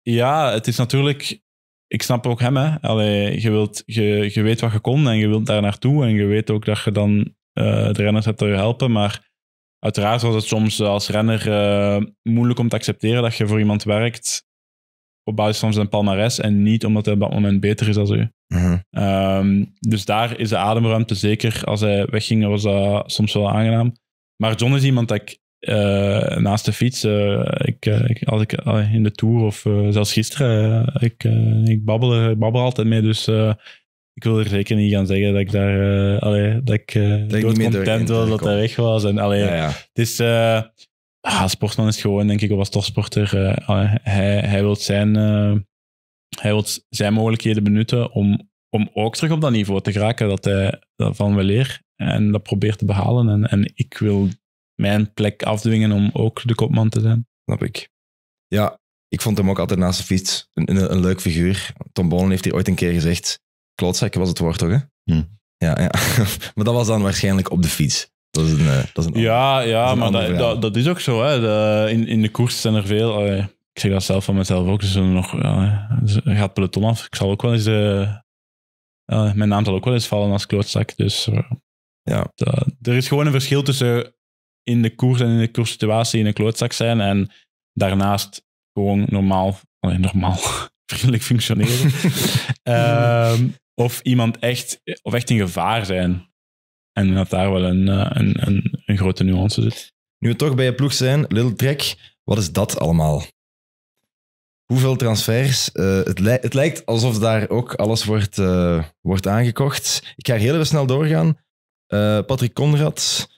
Ja, het is natuurlijk ik snap ook hem, hè. Allee, je, wilt, je, je weet wat je kon en je wilt daar naartoe. En je weet ook dat je dan eh, de renners hebt je helpen. Maar uiteraard was het soms als renner eh, moeilijk om te accepteren dat je voor iemand werkt op basis van zijn palmares en niet omdat hij op dat moment beter is dan u. Mhm. Ehm, dus daar is de ademruimte zeker. Als hij wegging was dat soms wel aangenaam. Maar John is iemand dat ik eh, naast de fiets, eh, ik, eh, ik, als ik in de tour of zelfs gisteren, ik, ik, babbel, ik babbel altijd mee. Dus ik wil er zeker niet gaan zeggen dat ik daar, allee, dat ik, content was dat hij weg was. En, allee, Het is, ah, sportman is gewoon, denk ik, of als topsporter, hij, hij wil zijn, hij zijn mogelijkheden benutten om, om ook terug op dat niveau te geraken dat hij, van wel leer en dat probeert te behalen. En, en ik wil mijn plek afdwingen om ook de kopman te zijn. Snap ik. Ja, ik vond hem ook altijd naast de fiets een, een, een leuk figuur. Tom Bonen heeft hier ooit een keer gezegd, Klootzak was het woord toch, hè? Hm. Ja, ja. maar dat was dan waarschijnlijk op de fiets. Dat is een, eh, dat is een ja, ja maar dat, dat, is ook zo. Hè. De, in, in de koers zijn er veel... ik zeg dat zelf van mezelf ook. zijn nog, ja, gaat peloton af. Ik zal ook wel eens de, mijn naam zal ook wel eens vallen als klootzak. Dus eh, ja. er is gewoon een verschil tussen in de koers en in de koerssituatie in een klootzak zijn. En daarnaast gewoon normaal, alleen normaal, vriendelijk functioneren. Ehm, of iemand echt, of echt in gevaar zijn. En dat daar wel een, eh, een, een, een grote nuance zit. Nu we toch bij je ploeg zijn, Little Trek, wat is dat allemaal? Hoeveel transfers? Eh, het, het, lijkt alsof daar ook alles wordt, eh, wordt aangekocht. Ik ga heel even snel doorgaan. Uh, Patrick Conrad,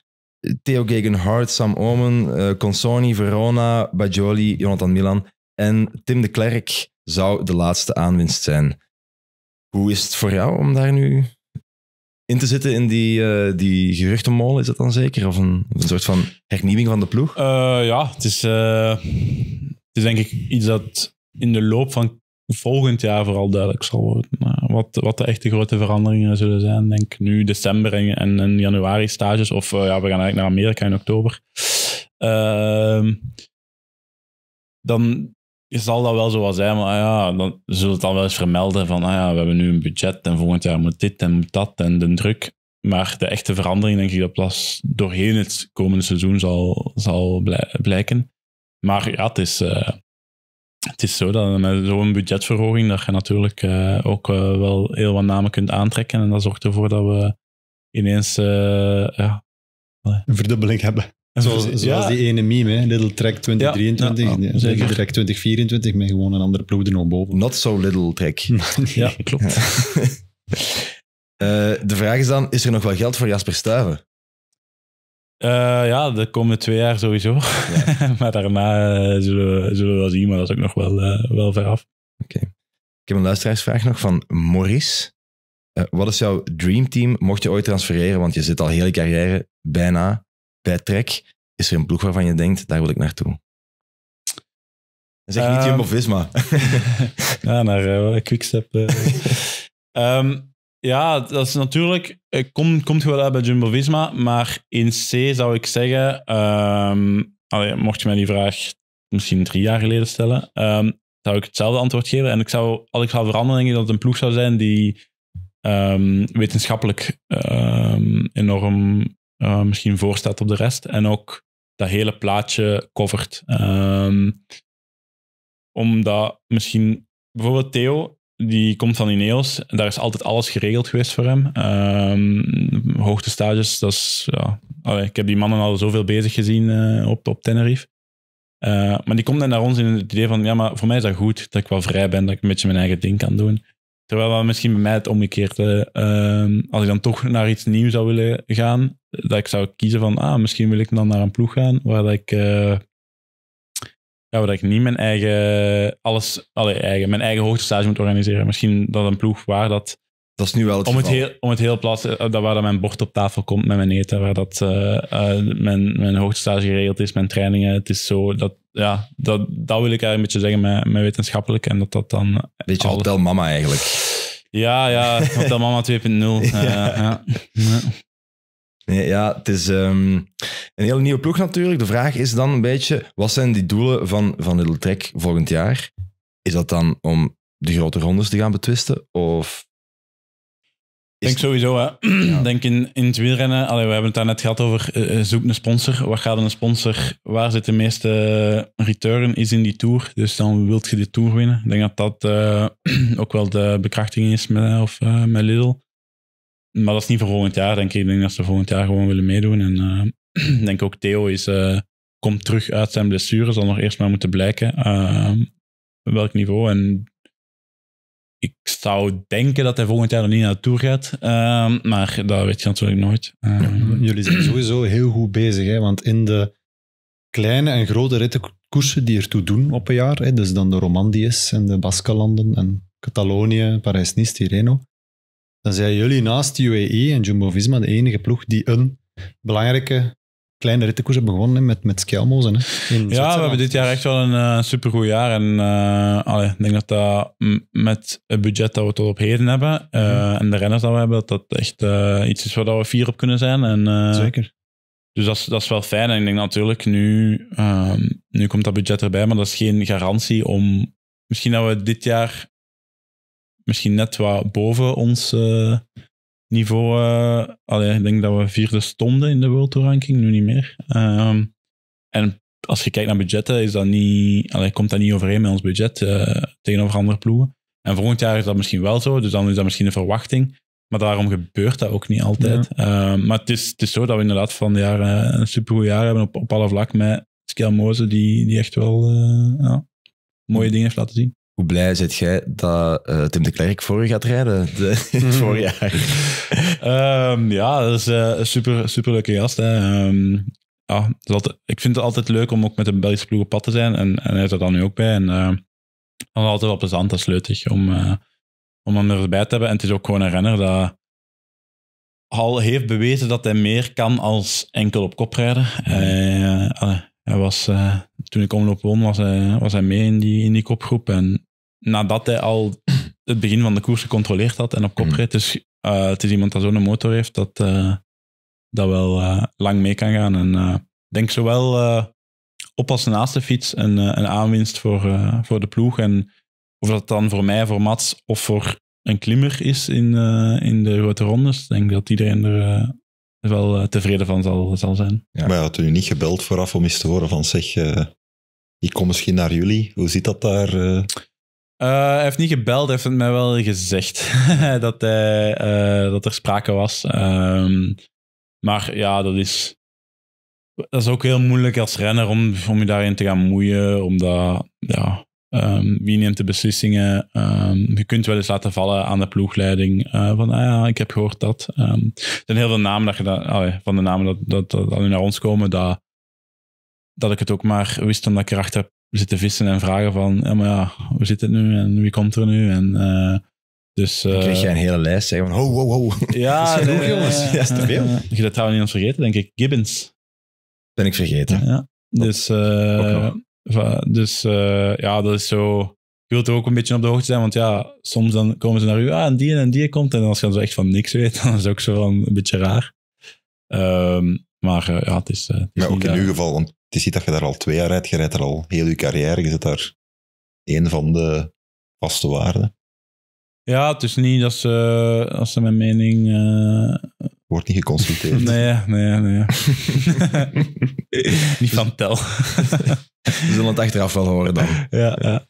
Theo Gegenhart, Sam Omen, uh, Consoni, Verona, Bajoli, Jonathan Milan en Tim de Klerk zou de laatste aanwinst zijn. Hoe is het voor jou om daar nu in te zitten in die, eh, die geruchtenmolen, is dat dan zeker? Of een, een soort van hernieuwing van de ploeg? Eh, ja, het is, het is denk ik iets dat in de loop van volgend jaar vooral duidelijk zal worden. Eh, wat, wat de echte grote veranderingen zullen zijn. Denk nu december en, en, januari stages. Of eh, ja, we gaan eigenlijk naar Amerika in oktober. Ehm, dan zal dat wel zo wat zijn. Maar ah ja, dan zullen we het dan wel eens vermelden van ah ja, we hebben nu een budget en volgend jaar moet dit en moet dat en de druk. Maar de echte verandering denk ik dat pas doorheen het komende seizoen zal, zal blijken. Maar ja, het is... Eh, het is zo dat met zo'n budgetverhoging dat je natuurlijk eh, ook eh, wel heel wat namen kunt aantrekken. En dat zorgt ervoor dat we ineens eh, ja, een verdubbeling hebben. Zoals, die ene meme, Little Track 2023. Ja, zeker. Little Track 2024 met gewoon een andere ploeg er nog boven. Not so little track. ja, klopt. de vraag is dan, is er nog wel geld voor Jasper Stuiven? Eh, ja, de komende twee jaar sowieso. Ja. maar daarna eh, zullen, we, zullen we wel zien, maar dat is ook nog wel, uh, wel ver af. Oké. Ik heb een luisteraarsvraag nog van Maurice. wat is jouw dreamteam, mocht je ooit transfereren? Want je zit al hele carrière bijna bij Trek. Is er een ploeg waarvan je denkt, daar wil ik naartoe? Zeg niet ehm. Jumbo-Visma. ja, naar Quickstep. Ehm, ja, dat is natuurlijk. Komt eh, kom komt wel uit bij Jumbo Visma, maar in C zou ik zeggen. Ehm, mocht je mij die vraag misschien drie jaar geleden stellen, ehm, zou ik hetzelfde antwoord geven. En ik zou, als ik zou veranderen, dat het een ploeg zou zijn die ehm, wetenschappelijk enorm uh, misschien voorstaat op de rest. En ook dat hele plaatje covert. omdat misschien bijvoorbeeld Theo die komt van Ineos. Daar is altijd alles geregeld geweest voor hem. Um, hoogtestages, dat is... Ja. ik heb die mannen al zoveel bezig gezien eh, op, op Tenerife. Eh, maar die komt dan naar ons in het idee van... Ja, maar voor mij is dat goed dat ik wel vrij ben. Dat ik een beetje mijn eigen ding kan doen. Terwijl dat misschien bij mij het omgekeerde... Ehm, als ik dan toch naar iets nieuws zou willen gaan... Dat ik zou kiezen van... Ah, misschien wil ik dan naar een ploeg gaan waar dat ik eh, ja, dat ik niet mijn eigen, alles, alle eigen, mijn eigen hoogtestage moet organiseren. Misschien dat een ploeg waar dat. Dat is nu wel het om Het heel, om het heel plat, eh, dat waar dat mijn bord op tafel komt met mijn eten, waar dat uh, mijn, mijn hoogtestage geregeld is, mijn trainingen. Het is zo dat, ja, dat, dat wil ik eigenlijk een beetje zeggen met, met wetenschappelijk en dat dat dan. Beetje je Hotel Mama eigenlijk. Ja, ja, Mama 2.0. ja ja, het is ehm, een hele nieuwe ploeg natuurlijk. De vraag is dan een beetje, wat zijn die doelen van, van Little Trek volgend jaar? Is dat dan om de grote rondes te gaan betwisten? Of ik denk sowieso, hè. Ja. denk in, in het wielrennen, we hebben het daar net gehad over, eh, eh, zoek een sponsor. Wat gaat een sponsor, waar zit de meeste return, is in die Tour. Dus dan wilt je de Tour winnen. Ik denk dat dat eh, ook wel de bekrachtiging is met, of, met Lidl maar dat is niet voor volgend jaar, denk ik. Ik denk dat ze volgend jaar gewoon willen meedoen. En eh, ik denk ook Theo is, eh, komt terug uit zijn blessure. Zal nog eerst maar moeten blijken eh, welk niveau. En ik zou denken dat hij volgend jaar er niet naartoe gaat. maar dat weet je natuurlijk nooit. Jullie zijn sowieso heel goed bezig. Hè? Want in de kleine en grote rittenkoersen die ertoe doen op een jaar. Hè? Dus dan de Romandies en de Baskenlanden en Catalonië, Parijs-Nice, Tirreno dan zijn jullie naast UAE en Jumbo-Visma de enige ploeg die een belangrijke kleine rittenkoers hebben gewonnen met, met Skelmozen. Hè, ja, we hebben dit jaar echt wel een uh, supergoed jaar. En uh, ik denk dat dat met het budget dat we tot op heden hebben eh, mhm. en de renners dat we hebben, dat dat echt iets is waar we vier op kunnen zijn. En, Zeker. Dus dat is, dat is wel fijn. En ik denk natuurlijk, nu, ehm, nu komt dat budget erbij, maar dat is geen garantie om... Misschien dat we dit jaar misschien net wat boven ons eh, niveau. Uh, ik denk dat we vierde stonden in de World Tour ranking, nu niet meer. Ehm, en als je kijkt naar budgetten, is dat niet, allee, komt dat niet overeen met ons budget eh, tegenover andere ploegen. En volgend jaar is dat misschien wel zo, dus dan is dat misschien een verwachting. Maar daarom gebeurt dat ook niet altijd. Ehm, maar het is, het is zo dat we inderdaad van de jaren een supergoed jaar hebben op, op alle vlakken met Skelmoze, die, die echt wel ja, mooie dingen heeft laten zien. Hoe blij zit jij dat uh, Tim de Klerk voor u gaat rijden de, in het mhm. voorjaar? Ehm, ja, dat is eh, een super, super leuke gast. Hè. Ehm, ja, ik vind het altijd leuk om ook met een Belgische ploeg op pad te zijn. En, en hij is er dan nu ook bij. En ehm, dan altijd wel plezant en sleutig om, eh, om hem erbij te hebben. En het is ook gewoon een renner dat al heeft bewezen dat hij meer kan als enkel op kop rijden. Mhm. Hij, hij was, toen ik omloop won, was hij, was hij mee in die, in die kopgroep. En nadat hij al het begin van de koers gecontroleerd had en op kop mm. reed. Dus eh, het is iemand dat zo'n motor heeft dat, eh, dat wel eh, lang mee kan gaan. En ik denk zowel op als naast de fiets een, een aanwinst voor, voor de ploeg. En of dat dan voor mij, voor Mats of voor een klimmer is in, in de grote rondes, denk dat iedereen er wel tevreden van zal, zal zijn. Ja. Maar had u niet gebeld vooraf om eens te horen van zeg, ik kom misschien naar jullie. Hoe zit dat daar? Eh, hij heeft niet gebeld, hij heeft het mij wel gezegd dat, hij, eh, dat er sprake was. Ehm, maar ja, dat is, dat is ook heel moeilijk als renner om, om je daarin te gaan moeien. Omdat, ja, um, wie neemt de beslissingen? Ehm, je kunt wel eens laten vallen aan de ploegleiding. Eh, van, ah ja, ik heb gehoord dat. er zijn heel veel namen dat je oh van de namen dat, dat, dat, naar ons komen, dat, dat ik het ook maar wist omdat ik erachter we zitten vissen en vragen van, ja, maar ja, hoe zit het nu en wie komt er nu? En, eh, dus, uh, dan krijg eh, je een hele lijst zeggen van, ho, ho, ho. Ja, dat is jongens. Ja, is te veel. je dat trouwens niet ons vergeten, denk ik. Gibbons. Ben ik vergeten. Ja, dus eh, dus ja, dat is zo... Je wilt er ook een beetje op de hoogte zijn, want ja, soms dan komen ze naar u, ah, en die en die komt, en als je dan zo echt van niks weet, dan is het ook zo van een beetje raar. Ehm, maar ja, het is... Het maar ook in uw geval, want het is niet dat je daar al twee jaar rijdt, je rijdt er al heel je carrière, je zit daar één van de vaste waarden. Ja, het is niet dat ze, als ze mijn mening... Eh, wordt niet geconsulteerd. nee, nee, nee. niet van tel. We zullen het achteraf wel horen dan. Ja, ja.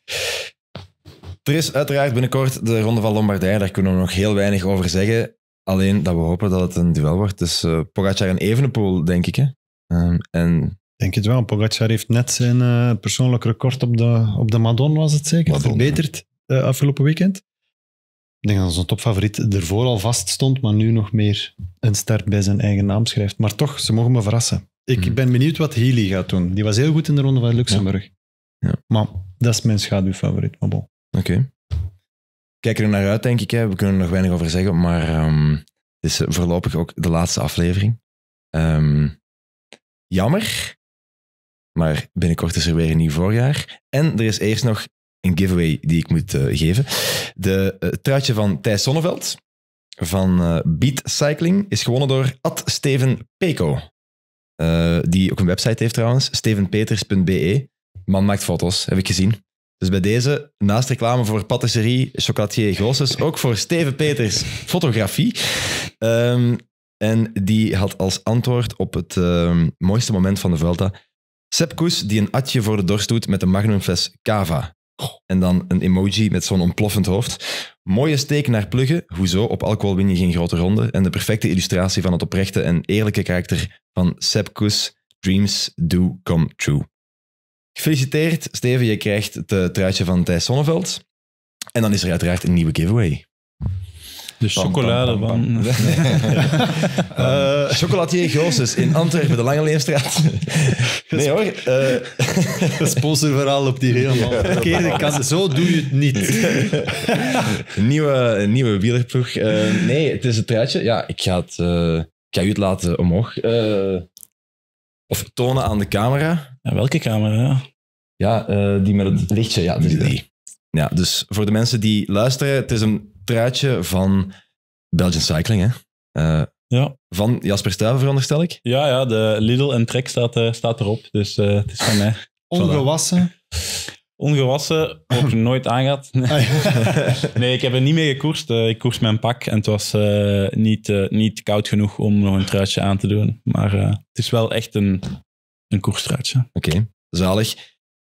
Er is uiteraard binnenkort de Ronde van Lombardije. Daar kunnen we nog heel weinig over zeggen. Alleen dat we hopen dat het een duel wordt. Dus uh, Pogacar en Evenepoel, denk ik. Hè? Ehm, en denk het wel. Pogacar heeft net zijn uh, persoonlijk record op de, op de Madon, was het zeker, verbeterd uh, afgelopen weekend. Ik denk dat zijn topfavoriet ervoor al vast stond, maar nu nog meer een start bij zijn eigen naam schrijft. Maar toch, ze mogen me verrassen. Ik mhm. ben benieuwd wat Healy gaat doen. Die was heel goed in de ronde van Luxemburg. Ja. Maar dat is mijn schaduwfavoriet, maar bon. Oké. Okay. Kijk er naar uit, denk ik. Hè. We kunnen er nog weinig over zeggen, maar ehm, het is voorlopig ook de laatste aflevering. Ehm, jammer, maar binnenkort is er weer een nieuw voorjaar. En er is eerst nog een giveaway die ik moet eh, geven. De eh, truitje van Thijs Sonneveld van eh, Beat Cycling is gewonnen door Ad Steven Peko. die ook een website heeft trouwens, stevenpeters.be. Man maakt foto's, heb ik gezien. Dus bij deze, naast reclame voor patisserie Chocolatier Grosses, ook voor Steven Peters fotografie. Ehm, en die had als antwoord op het ehm, mooiste moment van de Vuelta Sepp die een atje voor de dorst doet met een magnumfles cava. En dan een emoji met zo'n ontploffend hoofd. Mooie steek naar pluggen. Hoezo? Op alcohol win je geen grote ronde. En de perfecte illustratie van het oprechte en eerlijke karakter van Sepp Dreams do come true. Gefeliciteerd, Steven. Je krijgt het eh, truitje van Thijs Sonneveld. En dan is er uiteraard een nieuwe giveaway. De chocolade van... Eh, Chocolatier Goossens in Antwerpen, de Lange Leefstraat. nee hoor. Uh... Sponsorverhaal op die helemaal verkeerde Zo doe je het niet. nieuwe, nieuwe wielerploeg. Eh, nee, het is het truitje. Ja, ik ga het... ik ga u het laten omhoog. of tonen aan de camera. welke camera? Ja, die met het lichtje. Ja, dus die. Ja, dus voor de mensen die luisteren, het is een truitje van Belgian Cycling, hè? Eh, ja. Van Jasper Stuyven, veronderstel ik? Ja, ja de Lidl en Trek staat, eh, staat erop, dus eh, het is van mij. Ongewassen? Ongewassen, ook nooit aangehad. Ah, nee. ik heb er niet mee gekoerst. ik koers mijn pak en het was niet, niet koud genoeg om nog een truitje aan te doen. Maar het is wel echt een, een koerstruitje. Oké, zalig.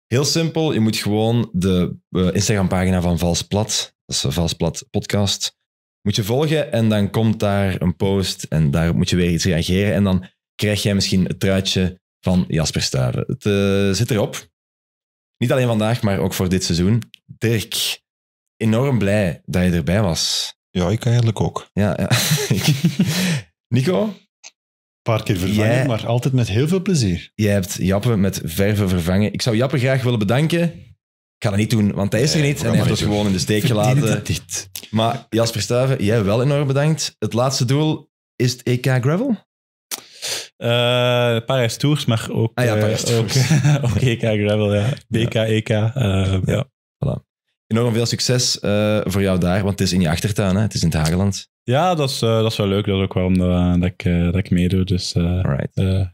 Heel simpel, je moet gewoon de Instagram-pagina van Vals Plat dat is Valsplat podcast, moet je volgen en dan komt daar een post en daar moet je weer iets reageren en dan krijg jij misschien het truitje van Jasper Stuyven. Het eh, zit erop. Niet alleen vandaag, maar ook voor dit seizoen. Dirk, enorm blij dat je erbij was. Ja, ik eigenlijk ook. Ja, ja. Nico? Een paar keer vervangen, maar altijd met heel veel plezier. Jij hebt Jappe met verven vervangen. Ik zou Jappe graag willen bedanken ik ga dat niet doen, want hij is er niet en heeft ons gewoon in de steek gelaten. Maar Jasper Stuiven, jij wel enorm bedankt. Het laatste doel is het EK Gravel? Uh, eh, Parijs Tours, maar ook, ah, ja, eh, ook, EK e Gravel, ja. BK, EK. Uh, eh, ja. Voilà. Enorm veel succes voor jou daar, want het is in je achtertuin, hè? het is in het Hageland. Ja, dat is, dat is wel leuk. Dat is ook waarom dat, ik, dat ik meedoe. Dus,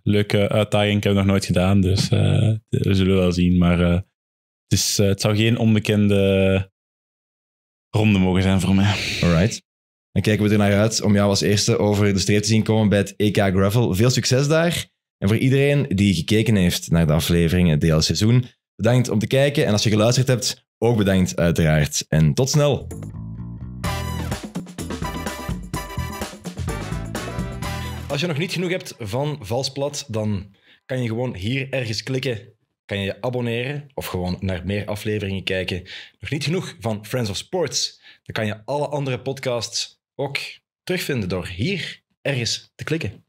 leuke uitdaging, ik heb het nog nooit gedaan, dus we zullen wel zien. Maar dus het zou geen onbekende ronde mogen zijn voor mij. Alright. Dan kijken we er naar uit om jou als eerste over de streep te zien komen bij het EK Gravel. Veel succes daar. En voor iedereen die gekeken heeft naar de afleveringen het hele seizoen, bedankt om te kijken. En als je geluisterd hebt, ook bedankt uiteraard. En tot snel! Als je nog niet genoeg hebt van Valsplat, dan kan je gewoon hier ergens klikken kan je je abonneren of gewoon naar meer afleveringen kijken. Nog niet genoeg van Friends of Sports? Dan kan je alle andere podcasts ook terugvinden door hier ergens te klikken.